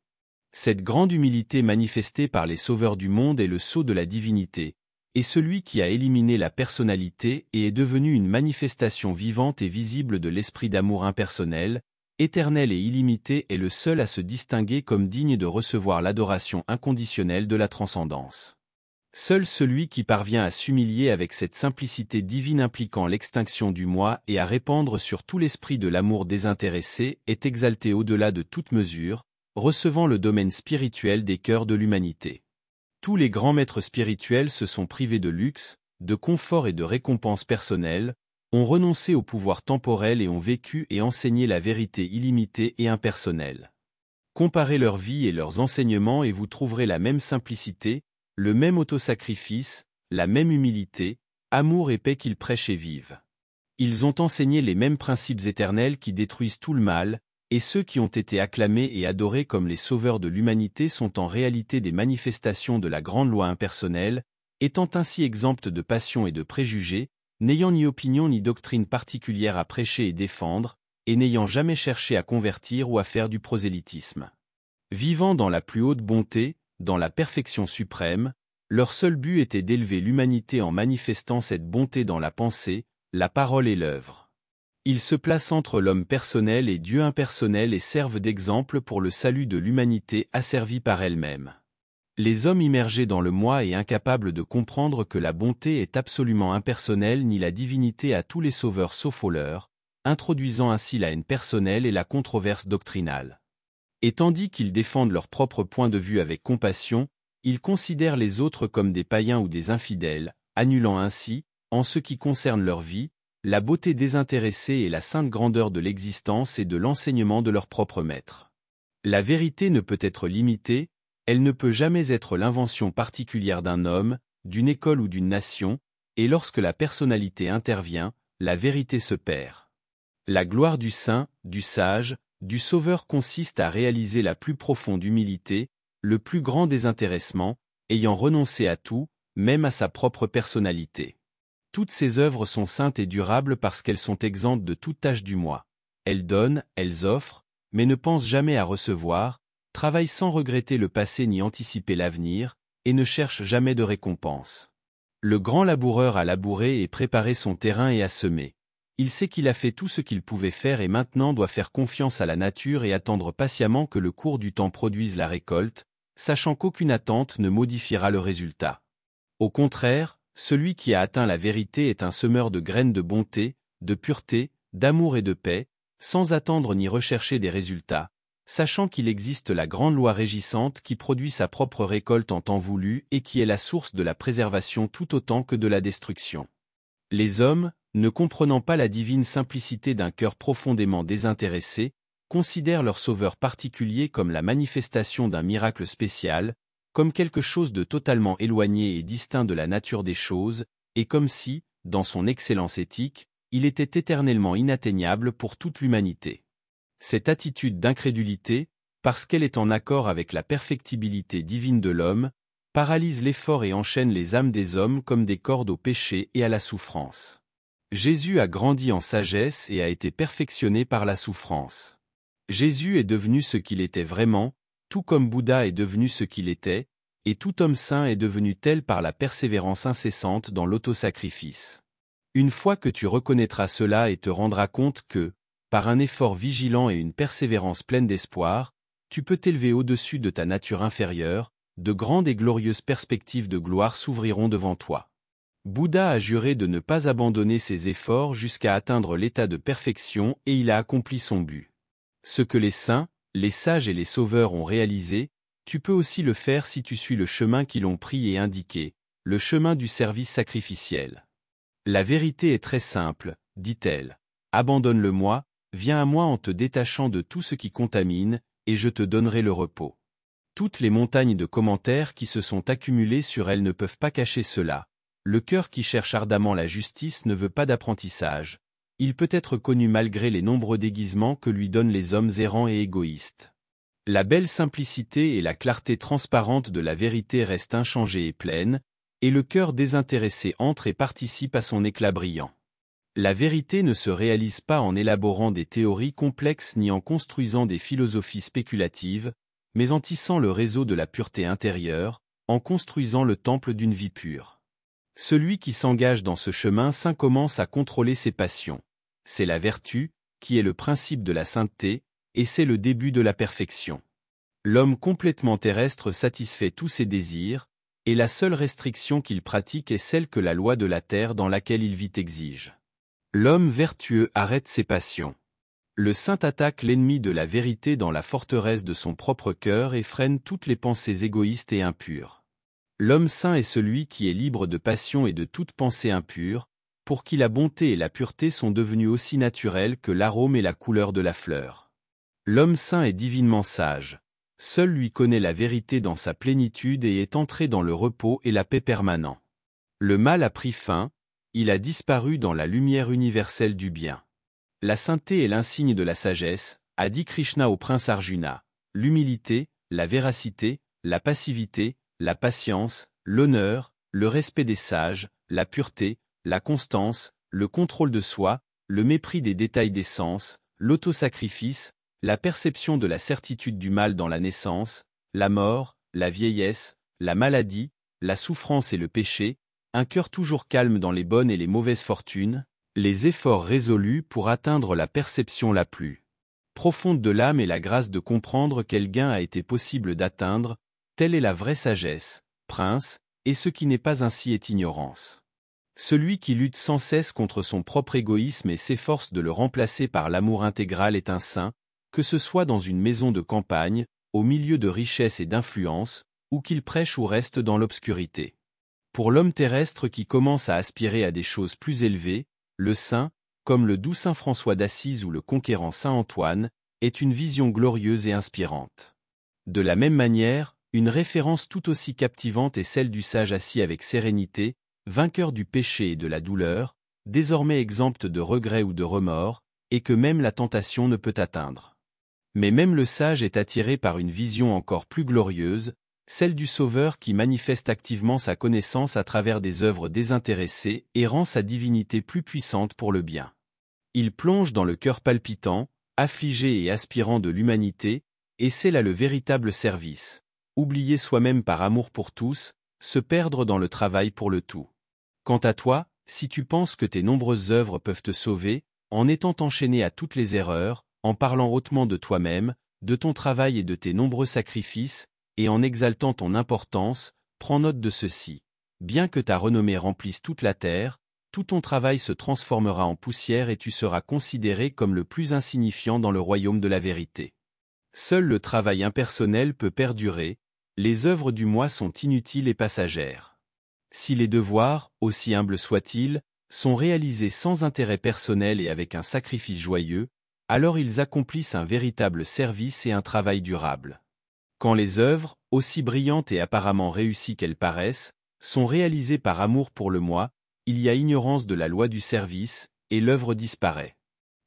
Cette grande humilité manifestée par les sauveurs du monde est le sceau de la divinité, et celui qui a éliminé la personnalité et est devenu une manifestation vivante et visible de l'esprit d'amour impersonnel, éternel et illimité est le seul à se distinguer comme digne de recevoir l'adoration inconditionnelle de la transcendance. Seul celui qui parvient à s'humilier avec cette simplicité divine impliquant l'extinction du moi et à répandre sur tout l'esprit de l'amour désintéressé est exalté au-delà de toute mesure, recevant le domaine spirituel des cœurs de l'humanité. Tous les grands maîtres spirituels se sont privés de luxe, de confort et de récompenses personnelles, ont renoncé au pouvoir temporel et ont vécu et enseigné la vérité illimitée et impersonnelle. Comparez leur vie et leurs enseignements et vous trouverez la même simplicité, le même autosacrifice, la même humilité, amour et paix qu'ils prêchent et vivent. Ils ont enseigné les mêmes principes éternels qui détruisent tout le mal, et ceux qui ont été acclamés et adorés comme les sauveurs de l'humanité sont en réalité des manifestations de la grande loi impersonnelle, étant ainsi exemptes de passions et de préjugés, n'ayant ni opinion ni doctrine particulière à prêcher et défendre, et n'ayant jamais cherché à convertir ou à faire du prosélytisme. Vivant dans la plus haute bonté, dans la perfection suprême, leur seul but était d'élever l'humanité en manifestant cette bonté dans la pensée, la parole et l'œuvre. Ils se placent entre l'homme personnel et Dieu impersonnel et servent d'exemple pour le salut de l'humanité asservie par elle-même. Les hommes immergés dans le moi et incapables de comprendre que la bonté est absolument impersonnelle ni la divinité à tous les sauveurs sauf au leur, introduisant ainsi la haine personnelle et la controverse doctrinale et tandis qu'ils défendent leur propre point de vue avec compassion, ils considèrent les autres comme des païens ou des infidèles, annulant ainsi, en ce qui concerne leur vie, la beauté désintéressée et la sainte grandeur de l'existence et de l'enseignement de leur propre maître. La vérité ne peut être limitée, elle ne peut jamais être l'invention particulière d'un homme, d'une école ou d'une nation, et lorsque la personnalité intervient, la vérité se perd. La gloire du saint, du sage, du Sauveur consiste à réaliser la plus profonde humilité, le plus grand désintéressement, ayant renoncé à tout, même à sa propre personnalité. Toutes ses œuvres sont saintes et durables parce qu'elles sont exemptes de toute tâche du moi. Elles donnent, elles offrent, mais ne pensent jamais à recevoir, travaillent sans regretter le passé ni anticiper l'avenir, et ne cherchent jamais de récompense. Le grand laboureur a labouré et préparé son terrain et a semé. Il sait qu'il a fait tout ce qu'il pouvait faire et maintenant doit faire confiance à la nature et attendre patiemment que le cours du temps produise la récolte, sachant qu'aucune attente ne modifiera le résultat. Au contraire, celui qui a atteint la vérité est un semeur de graines de bonté, de pureté, d'amour et de paix, sans attendre ni rechercher des résultats, sachant qu'il existe la grande loi régissante qui produit sa propre récolte en temps voulu et qui est la source de la préservation tout autant que de la destruction. Les hommes, ne comprenant pas la divine simplicité d'un cœur profondément désintéressé, considèrent leur sauveur particulier comme la manifestation d'un miracle spécial, comme quelque chose de totalement éloigné et distinct de la nature des choses, et comme si, dans son excellence éthique, il était éternellement inatteignable pour toute l'humanité. Cette attitude d'incrédulité, parce qu'elle est en accord avec la perfectibilité divine de l'homme, paralyse l'effort et enchaîne les âmes des hommes comme des cordes au péché et à la souffrance. Jésus a grandi en sagesse et a été perfectionné par la souffrance. Jésus est devenu ce qu'il était vraiment, tout comme Bouddha est devenu ce qu'il était, et tout homme saint est devenu tel par la persévérance incessante dans l'autosacrifice. Une fois que tu reconnaîtras cela et te rendras compte que, par un effort vigilant et une persévérance pleine d'espoir, tu peux t'élever au-dessus de ta nature inférieure, de grandes et glorieuses perspectives de gloire s'ouvriront devant toi. Bouddha a juré de ne pas abandonner ses efforts jusqu'à atteindre l'état de perfection et il a accompli son but. Ce que les saints, les sages et les sauveurs ont réalisé, tu peux aussi le faire si tu suis le chemin qu'ils ont pris et indiqué, le chemin du service sacrificiel. La vérité est très simple, dit-elle. Abandonne-le-moi, viens à moi en te détachant de tout ce qui contamine, et je te donnerai le repos. Toutes les montagnes de commentaires qui se sont accumulées sur elle ne peuvent pas cacher cela, le cœur qui cherche ardemment la justice ne veut pas d'apprentissage. Il peut être connu malgré les nombreux déguisements que lui donnent les hommes errants et égoïstes. La belle simplicité et la clarté transparente de la vérité restent inchangées et pleines, et le cœur désintéressé entre et participe à son éclat brillant. La vérité ne se réalise pas en élaborant des théories complexes ni en construisant des philosophies spéculatives, mais en tissant le réseau de la pureté intérieure, en construisant le temple d'une vie pure. Celui qui s'engage dans ce chemin saint commence à contrôler ses passions. C'est la vertu, qui est le principe de la sainteté, et c'est le début de la perfection. L'homme complètement terrestre satisfait tous ses désirs, et la seule restriction qu'il pratique est celle que la loi de la terre dans laquelle il vit exige. L'homme vertueux arrête ses passions. Le saint attaque l'ennemi de la vérité dans la forteresse de son propre cœur et freine toutes les pensées égoïstes et impures. L'homme saint est celui qui est libre de passion et de toute pensée impure, pour qui la bonté et la pureté sont devenues aussi naturelles que l'arôme et la couleur de la fleur. L'homme saint est divinement sage. Seul lui connaît la vérité dans sa plénitude et est entré dans le repos et la paix permanent. Le mal a pris fin, il a disparu dans la lumière universelle du bien. La sainteté est l'insigne de la sagesse, a dit Krishna au prince Arjuna. L'humilité, la véracité, la passivité, la patience, l'honneur, le respect des sages, la pureté, la constance, le contrôle de soi, le mépris des détails des sens, l'autosacrifice, la perception de la certitude du mal dans la naissance, la mort, la vieillesse, la maladie, la souffrance et le péché, un cœur toujours calme dans les bonnes et les mauvaises fortunes, les efforts résolus pour atteindre la perception la plus profonde de l'âme et la grâce de comprendre quel gain a été possible d'atteindre, Telle est la vraie sagesse, prince, et ce qui n'est pas ainsi est ignorance. Celui qui lutte sans cesse contre son propre égoïsme et s'efforce de le remplacer par l'amour intégral est un saint, que ce soit dans une maison de campagne, au milieu de richesses et d'influence, ou qu'il prêche ou reste dans l'obscurité. Pour l'homme terrestre qui commence à aspirer à des choses plus élevées, le saint, comme le doux saint François d'Assise ou le conquérant saint Antoine, est une vision glorieuse et inspirante. De la même manière, une référence tout aussi captivante est celle du sage assis avec sérénité, vainqueur du péché et de la douleur, désormais exempte de regrets ou de remords, et que même la tentation ne peut atteindre. Mais même le sage est attiré par une vision encore plus glorieuse, celle du Sauveur qui manifeste activement sa connaissance à travers des œuvres désintéressées et rend sa divinité plus puissante pour le bien. Il plonge dans le cœur palpitant, affligé et aspirant de l'humanité, et c'est là le véritable service, oublier soi-même par amour pour tous, se perdre dans le travail pour le tout. Quant à toi, si tu penses que tes nombreuses œuvres peuvent te sauver, en étant enchaîné à toutes les erreurs, en parlant hautement de toi-même, de ton travail et de tes nombreux sacrifices, et en exaltant ton importance, prends note de ceci. Bien que ta renommée remplisse toute la terre, tout ton travail se transformera en poussière et tu seras considéré comme le plus insignifiant dans le royaume de la vérité. Seul le travail impersonnel peut perdurer, les œuvres du moi sont inutiles et passagères. Si les devoirs, aussi humbles soient-ils, sont réalisés sans intérêt personnel et avec un sacrifice joyeux, alors ils accomplissent un véritable service et un travail durable. Quand les œuvres, aussi brillantes et apparemment réussies qu'elles paraissent, sont réalisées par amour pour le moi, il y a ignorance de la loi du service, et l'œuvre disparaît.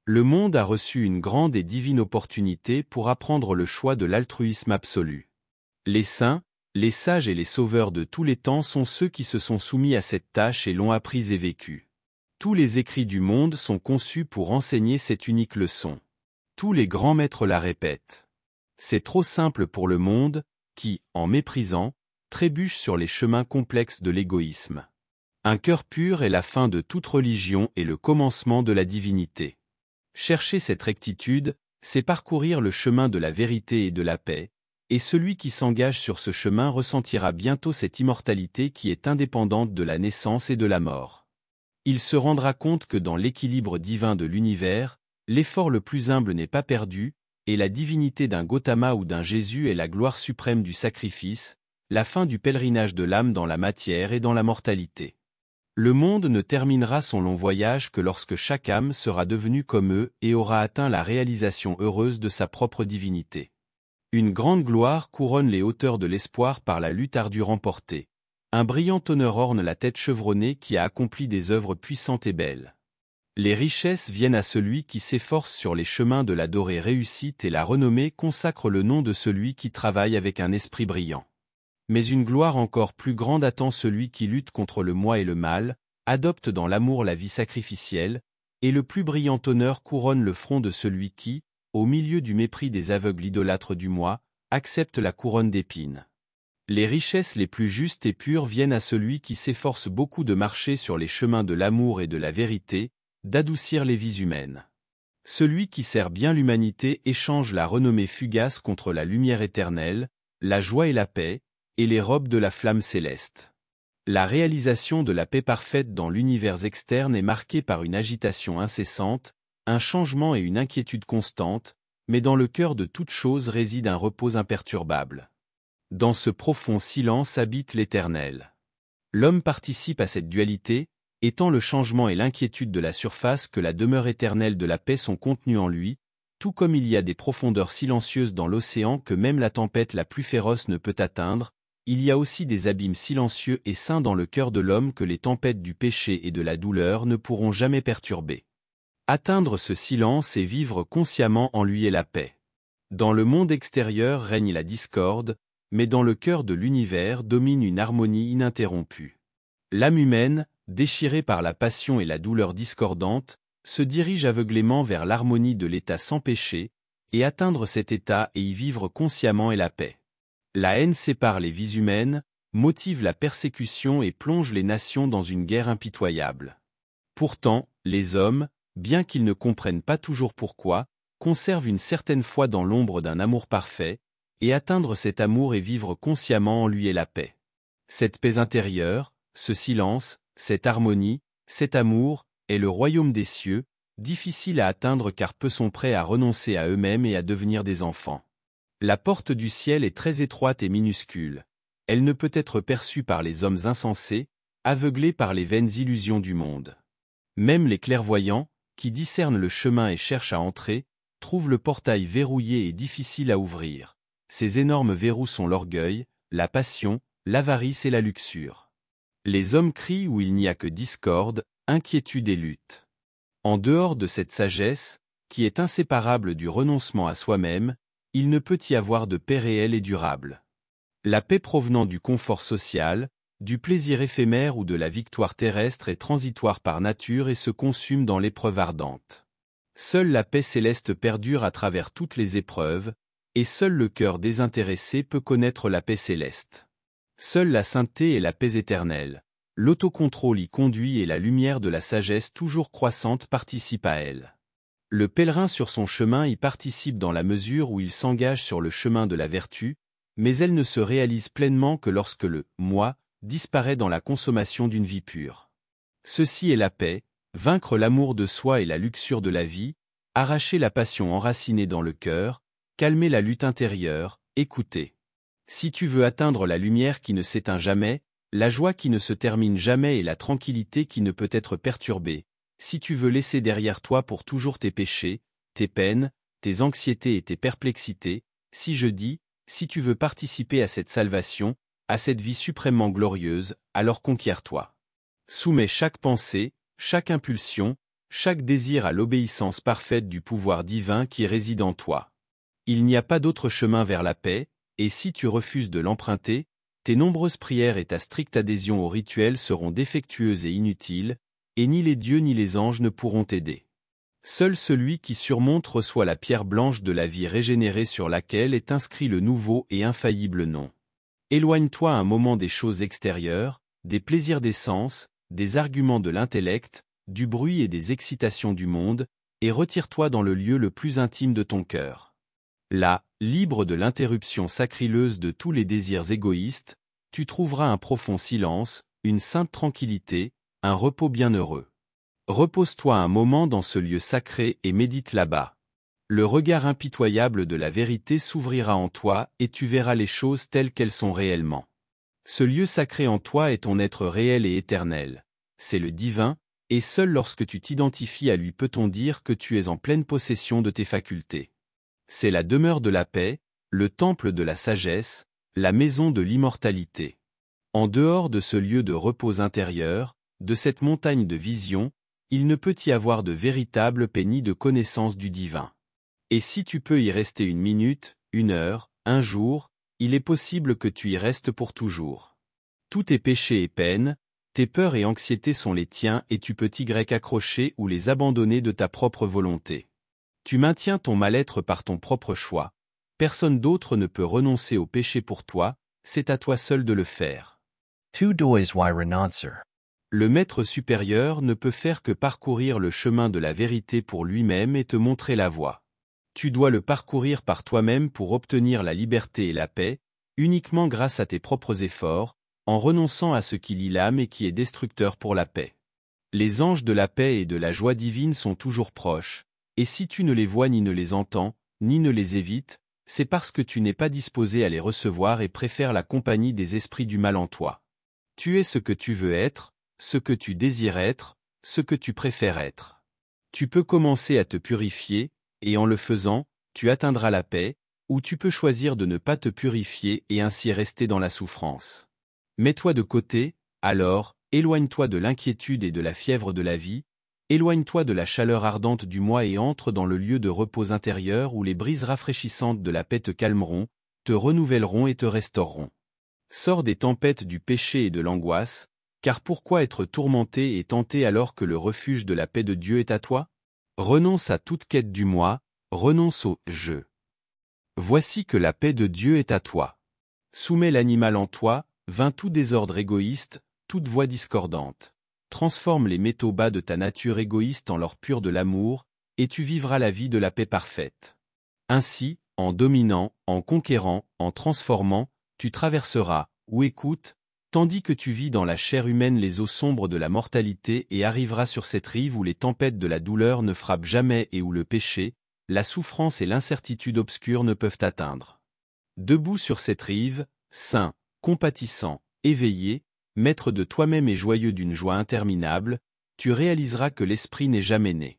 Le monde a reçu une grande et divine opportunité pour apprendre le choix de l'altruisme absolu. Les saints, les sages et les sauveurs de tous les temps sont ceux qui se sont soumis à cette tâche et l'ont apprise et vécue. Tous les écrits du monde sont conçus pour enseigner cette unique leçon. Tous les grands maîtres la répètent. C'est trop simple pour le monde, qui, en méprisant, trébuche sur les chemins complexes de l'égoïsme. Un cœur pur est la fin de toute religion et le commencement de la divinité. Chercher cette rectitude, c'est parcourir le chemin de la vérité et de la paix, et celui qui s'engage sur ce chemin ressentira bientôt cette immortalité qui est indépendante de la naissance et de la mort. Il se rendra compte que dans l'équilibre divin de l'univers, l'effort le plus humble n'est pas perdu, et la divinité d'un Gautama ou d'un Jésus est la gloire suprême du sacrifice, la fin du pèlerinage de l'âme dans la matière et dans la mortalité. Le monde ne terminera son long voyage que lorsque chaque âme sera devenue comme eux et aura atteint la réalisation heureuse de sa propre divinité. Une grande gloire couronne les hauteurs de l'espoir par la lutte ardue remportée. Un brillant honneur orne la tête chevronnée qui a accompli des œuvres puissantes et belles. Les richesses viennent à celui qui s'efforce sur les chemins de la dorée réussite et la renommée consacre le nom de celui qui travaille avec un esprit brillant. Mais une gloire encore plus grande attend celui qui lutte contre le moi et le mal, adopte dans l'amour la vie sacrificielle, et le plus brillant honneur couronne le front de celui qui, au milieu du mépris des aveugles idolâtres du moi, accepte la couronne d'épines. Les richesses les plus justes et pures viennent à celui qui s'efforce beaucoup de marcher sur les chemins de l'amour et de la vérité, d'adoucir les vies humaines. Celui qui sert bien l'humanité échange la renommée fugace contre la lumière éternelle, la joie et la paix, et les robes de la flamme céleste. La réalisation de la paix parfaite dans l'univers externe est marquée par une agitation incessante, un changement et une inquiétude constante, mais dans le cœur de toute chose réside un repos imperturbable. Dans ce profond silence habite l'éternel. L'homme participe à cette dualité, étant le changement et l'inquiétude de la surface que la demeure éternelle de la paix sont contenues en lui, tout comme il y a des profondeurs silencieuses dans l'océan que même la tempête la plus féroce ne peut atteindre, il y a aussi des abîmes silencieux et sains dans le cœur de l'homme que les tempêtes du péché et de la douleur ne pourront jamais perturber. Atteindre ce silence et vivre consciemment en lui est la paix. Dans le monde extérieur règne la discorde, mais dans le cœur de l'univers domine une harmonie ininterrompue. L'âme humaine, déchirée par la passion et la douleur discordantes, se dirige aveuglément vers l'harmonie de l'état sans péché, et atteindre cet état et y vivre consciemment est la paix. La haine sépare les vies humaines, motive la persécution et plonge les nations dans une guerre impitoyable. Pourtant, les hommes, bien qu'ils ne comprennent pas toujours pourquoi, conservent une certaine foi dans l'ombre d'un amour parfait, et atteindre cet amour et vivre consciemment en lui est la paix. Cette paix intérieure, ce silence, cette harmonie, cet amour, est le royaume des cieux, difficile à atteindre car peu sont prêts à renoncer à eux-mêmes et à devenir des enfants. La porte du ciel est très étroite et minuscule. Elle ne peut être perçue par les hommes insensés, aveuglés par les vaines illusions du monde. Même les clairvoyants, qui discerne le chemin et cherche à entrer, trouve le portail verrouillé et difficile à ouvrir. Ces énormes verrous sont l'orgueil, la passion, l'avarice et la luxure. Les hommes crient où il n'y a que discorde, inquiétude et lutte. En dehors de cette sagesse, qui est inséparable du renoncement à soi-même, il ne peut y avoir de paix réelle et durable. La paix provenant du confort social, du plaisir éphémère ou de la victoire terrestre est transitoire par nature et se consume dans l'épreuve ardente. Seule la paix céleste perdure à travers toutes les épreuves, et seul le cœur désintéressé peut connaître la paix céleste. Seule la sainteté et la paix éternelle. L'autocontrôle y conduit et la lumière de la sagesse toujours croissante participe à elle. Le pèlerin sur son chemin y participe dans la mesure où il s'engage sur le chemin de la vertu, mais elle ne se réalise pleinement que lorsque le « moi » disparaît dans la consommation d'une vie pure. Ceci est la paix, vaincre l'amour de soi et la luxure de la vie, arracher la passion enracinée dans le cœur, calmer la lutte intérieure, écouter. Si tu veux atteindre la lumière qui ne s'éteint jamais, la joie qui ne se termine jamais et la tranquillité qui ne peut être perturbée, si tu veux laisser derrière toi pour toujours tes péchés, tes peines, tes anxiétés et tes perplexités, si je dis, si tu veux participer à cette salvation, à cette vie suprêmement glorieuse, alors conquiert toi Soumets chaque pensée, chaque impulsion, chaque désir à l'obéissance parfaite du pouvoir divin qui réside en toi. Il n'y a pas d'autre chemin vers la paix, et si tu refuses de l'emprunter, tes nombreuses prières et ta stricte adhésion au rituel seront défectueuses et inutiles, et ni les dieux ni les anges ne pourront t'aider. Seul celui qui surmonte reçoit la pierre blanche de la vie régénérée sur laquelle est inscrit le nouveau et infaillible nom. Éloigne-toi un moment des choses extérieures, des plaisirs des sens, des arguments de l'intellect, du bruit et des excitations du monde, et retire-toi dans le lieu le plus intime de ton cœur. Là, libre de l'interruption sacrileuse de tous les désirs égoïstes, tu trouveras un profond silence, une sainte tranquillité, un repos bienheureux. Repose-toi un moment dans ce lieu sacré et médite là-bas le regard impitoyable de la vérité s'ouvrira en toi et tu verras les choses telles qu'elles sont réellement. Ce lieu sacré en toi est ton être réel et éternel. C'est le divin, et seul lorsque tu t'identifies à lui peut-on dire que tu es en pleine possession de tes facultés. C'est la demeure de la paix, le temple de la sagesse, la maison de l'immortalité. En dehors de ce lieu de repos intérieur, de cette montagne de vision, il ne peut y avoir de véritable paix ni de connaissance du divin. Et si tu peux y rester une minute, une heure, un jour, il est possible que tu y restes pour toujours. Tous tes péchés et peines, tes peurs et anxiétés sont les tiens et tu peux t'y accrocher ou les abandonner de ta propre volonté. Tu maintiens ton mal-être par ton propre choix. Personne d'autre ne peut renoncer au péché pour toi, c'est à toi seul de le faire. Le maître supérieur ne peut faire que parcourir le chemin de la vérité pour lui-même et te montrer la voie tu dois le parcourir par toi-même pour obtenir la liberté et la paix, uniquement grâce à tes propres efforts, en renonçant à ce qui lit l'âme et qui est destructeur pour la paix. Les anges de la paix et de la joie divine sont toujours proches, et si tu ne les vois ni ne les entends, ni ne les évites, c'est parce que tu n'es pas disposé à les recevoir et préfères la compagnie des esprits du mal en toi. Tu es ce que tu veux être, ce que tu désires être, ce que tu préfères être. Tu peux commencer à te purifier, et en le faisant, tu atteindras la paix, ou tu peux choisir de ne pas te purifier et ainsi rester dans la souffrance. Mets-toi de côté, alors, éloigne-toi de l'inquiétude et de la fièvre de la vie, éloigne-toi de la chaleur ardente du moi et entre dans le lieu de repos intérieur où les brises rafraîchissantes de la paix te calmeront, te renouvelleront et te restaureront. Sors des tempêtes du péché et de l'angoisse, car pourquoi être tourmenté et tenté alors que le refuge de la paix de Dieu est à toi renonce à toute quête du moi, renonce au « jeu. Voici que la paix de Dieu est à toi. Soumets l'animal en toi, vain tout désordre égoïste, toute voix discordante. Transforme les métaux bas de ta nature égoïste en l'or pur de l'amour, et tu vivras la vie de la paix parfaite. Ainsi, en dominant, en conquérant, en transformant, tu traverseras, ou écoute, tandis que tu vis dans la chair humaine les eaux sombres de la mortalité et arriveras sur cette rive où les tempêtes de la douleur ne frappent jamais et où le péché, la souffrance et l'incertitude obscure ne peuvent t'atteindre. Debout sur cette rive, saint, compatissant, éveillé, maître de toi-même et joyeux d'une joie interminable, tu réaliseras que l'esprit n'est jamais né.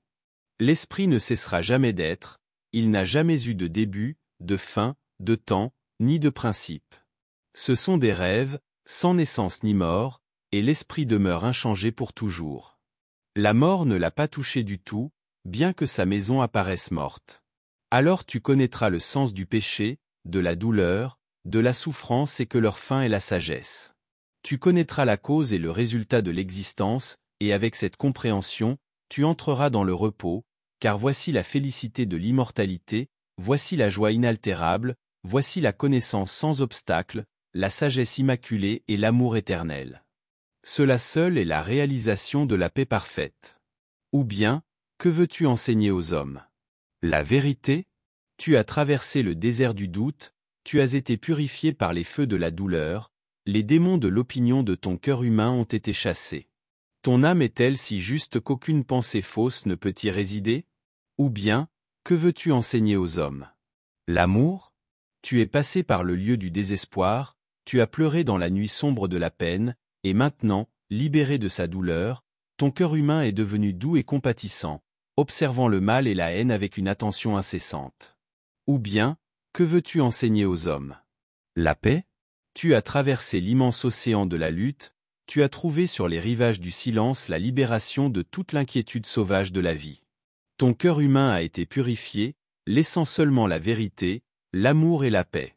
L'esprit ne cessera jamais d'être, il n'a jamais eu de début, de fin, de temps, ni de principe. Ce sont des rêves, sans naissance ni mort, et l'esprit demeure inchangé pour toujours. La mort ne l'a pas touché du tout, bien que sa maison apparaisse morte. Alors tu connaîtras le sens du péché, de la douleur, de la souffrance et que leur fin est la sagesse. Tu connaîtras la cause et le résultat de l'existence, et avec cette compréhension, tu entreras dans le repos, car voici la félicité de l'immortalité, voici la joie inaltérable, voici la connaissance sans obstacle, la sagesse immaculée et l'amour éternel. Cela seul est la réalisation de la paix parfaite. Ou bien, que veux-tu enseigner aux hommes La vérité Tu as traversé le désert du doute, tu as été purifié par les feux de la douleur, les démons de l'opinion de ton cœur humain ont été chassés. Ton âme est-elle si juste qu'aucune pensée fausse ne peut y résider Ou bien, que veux-tu enseigner aux hommes L'amour Tu es passé par le lieu du désespoir, tu as pleuré dans la nuit sombre de la peine, et maintenant, libéré de sa douleur, ton cœur humain est devenu doux et compatissant, observant le mal et la haine avec une attention incessante. Ou bien, que veux-tu enseigner aux hommes La paix Tu as traversé l'immense océan de la lutte, tu as trouvé sur les rivages du silence la libération de toute l'inquiétude sauvage de la vie. Ton cœur humain a été purifié, laissant seulement la vérité, l'amour et la paix.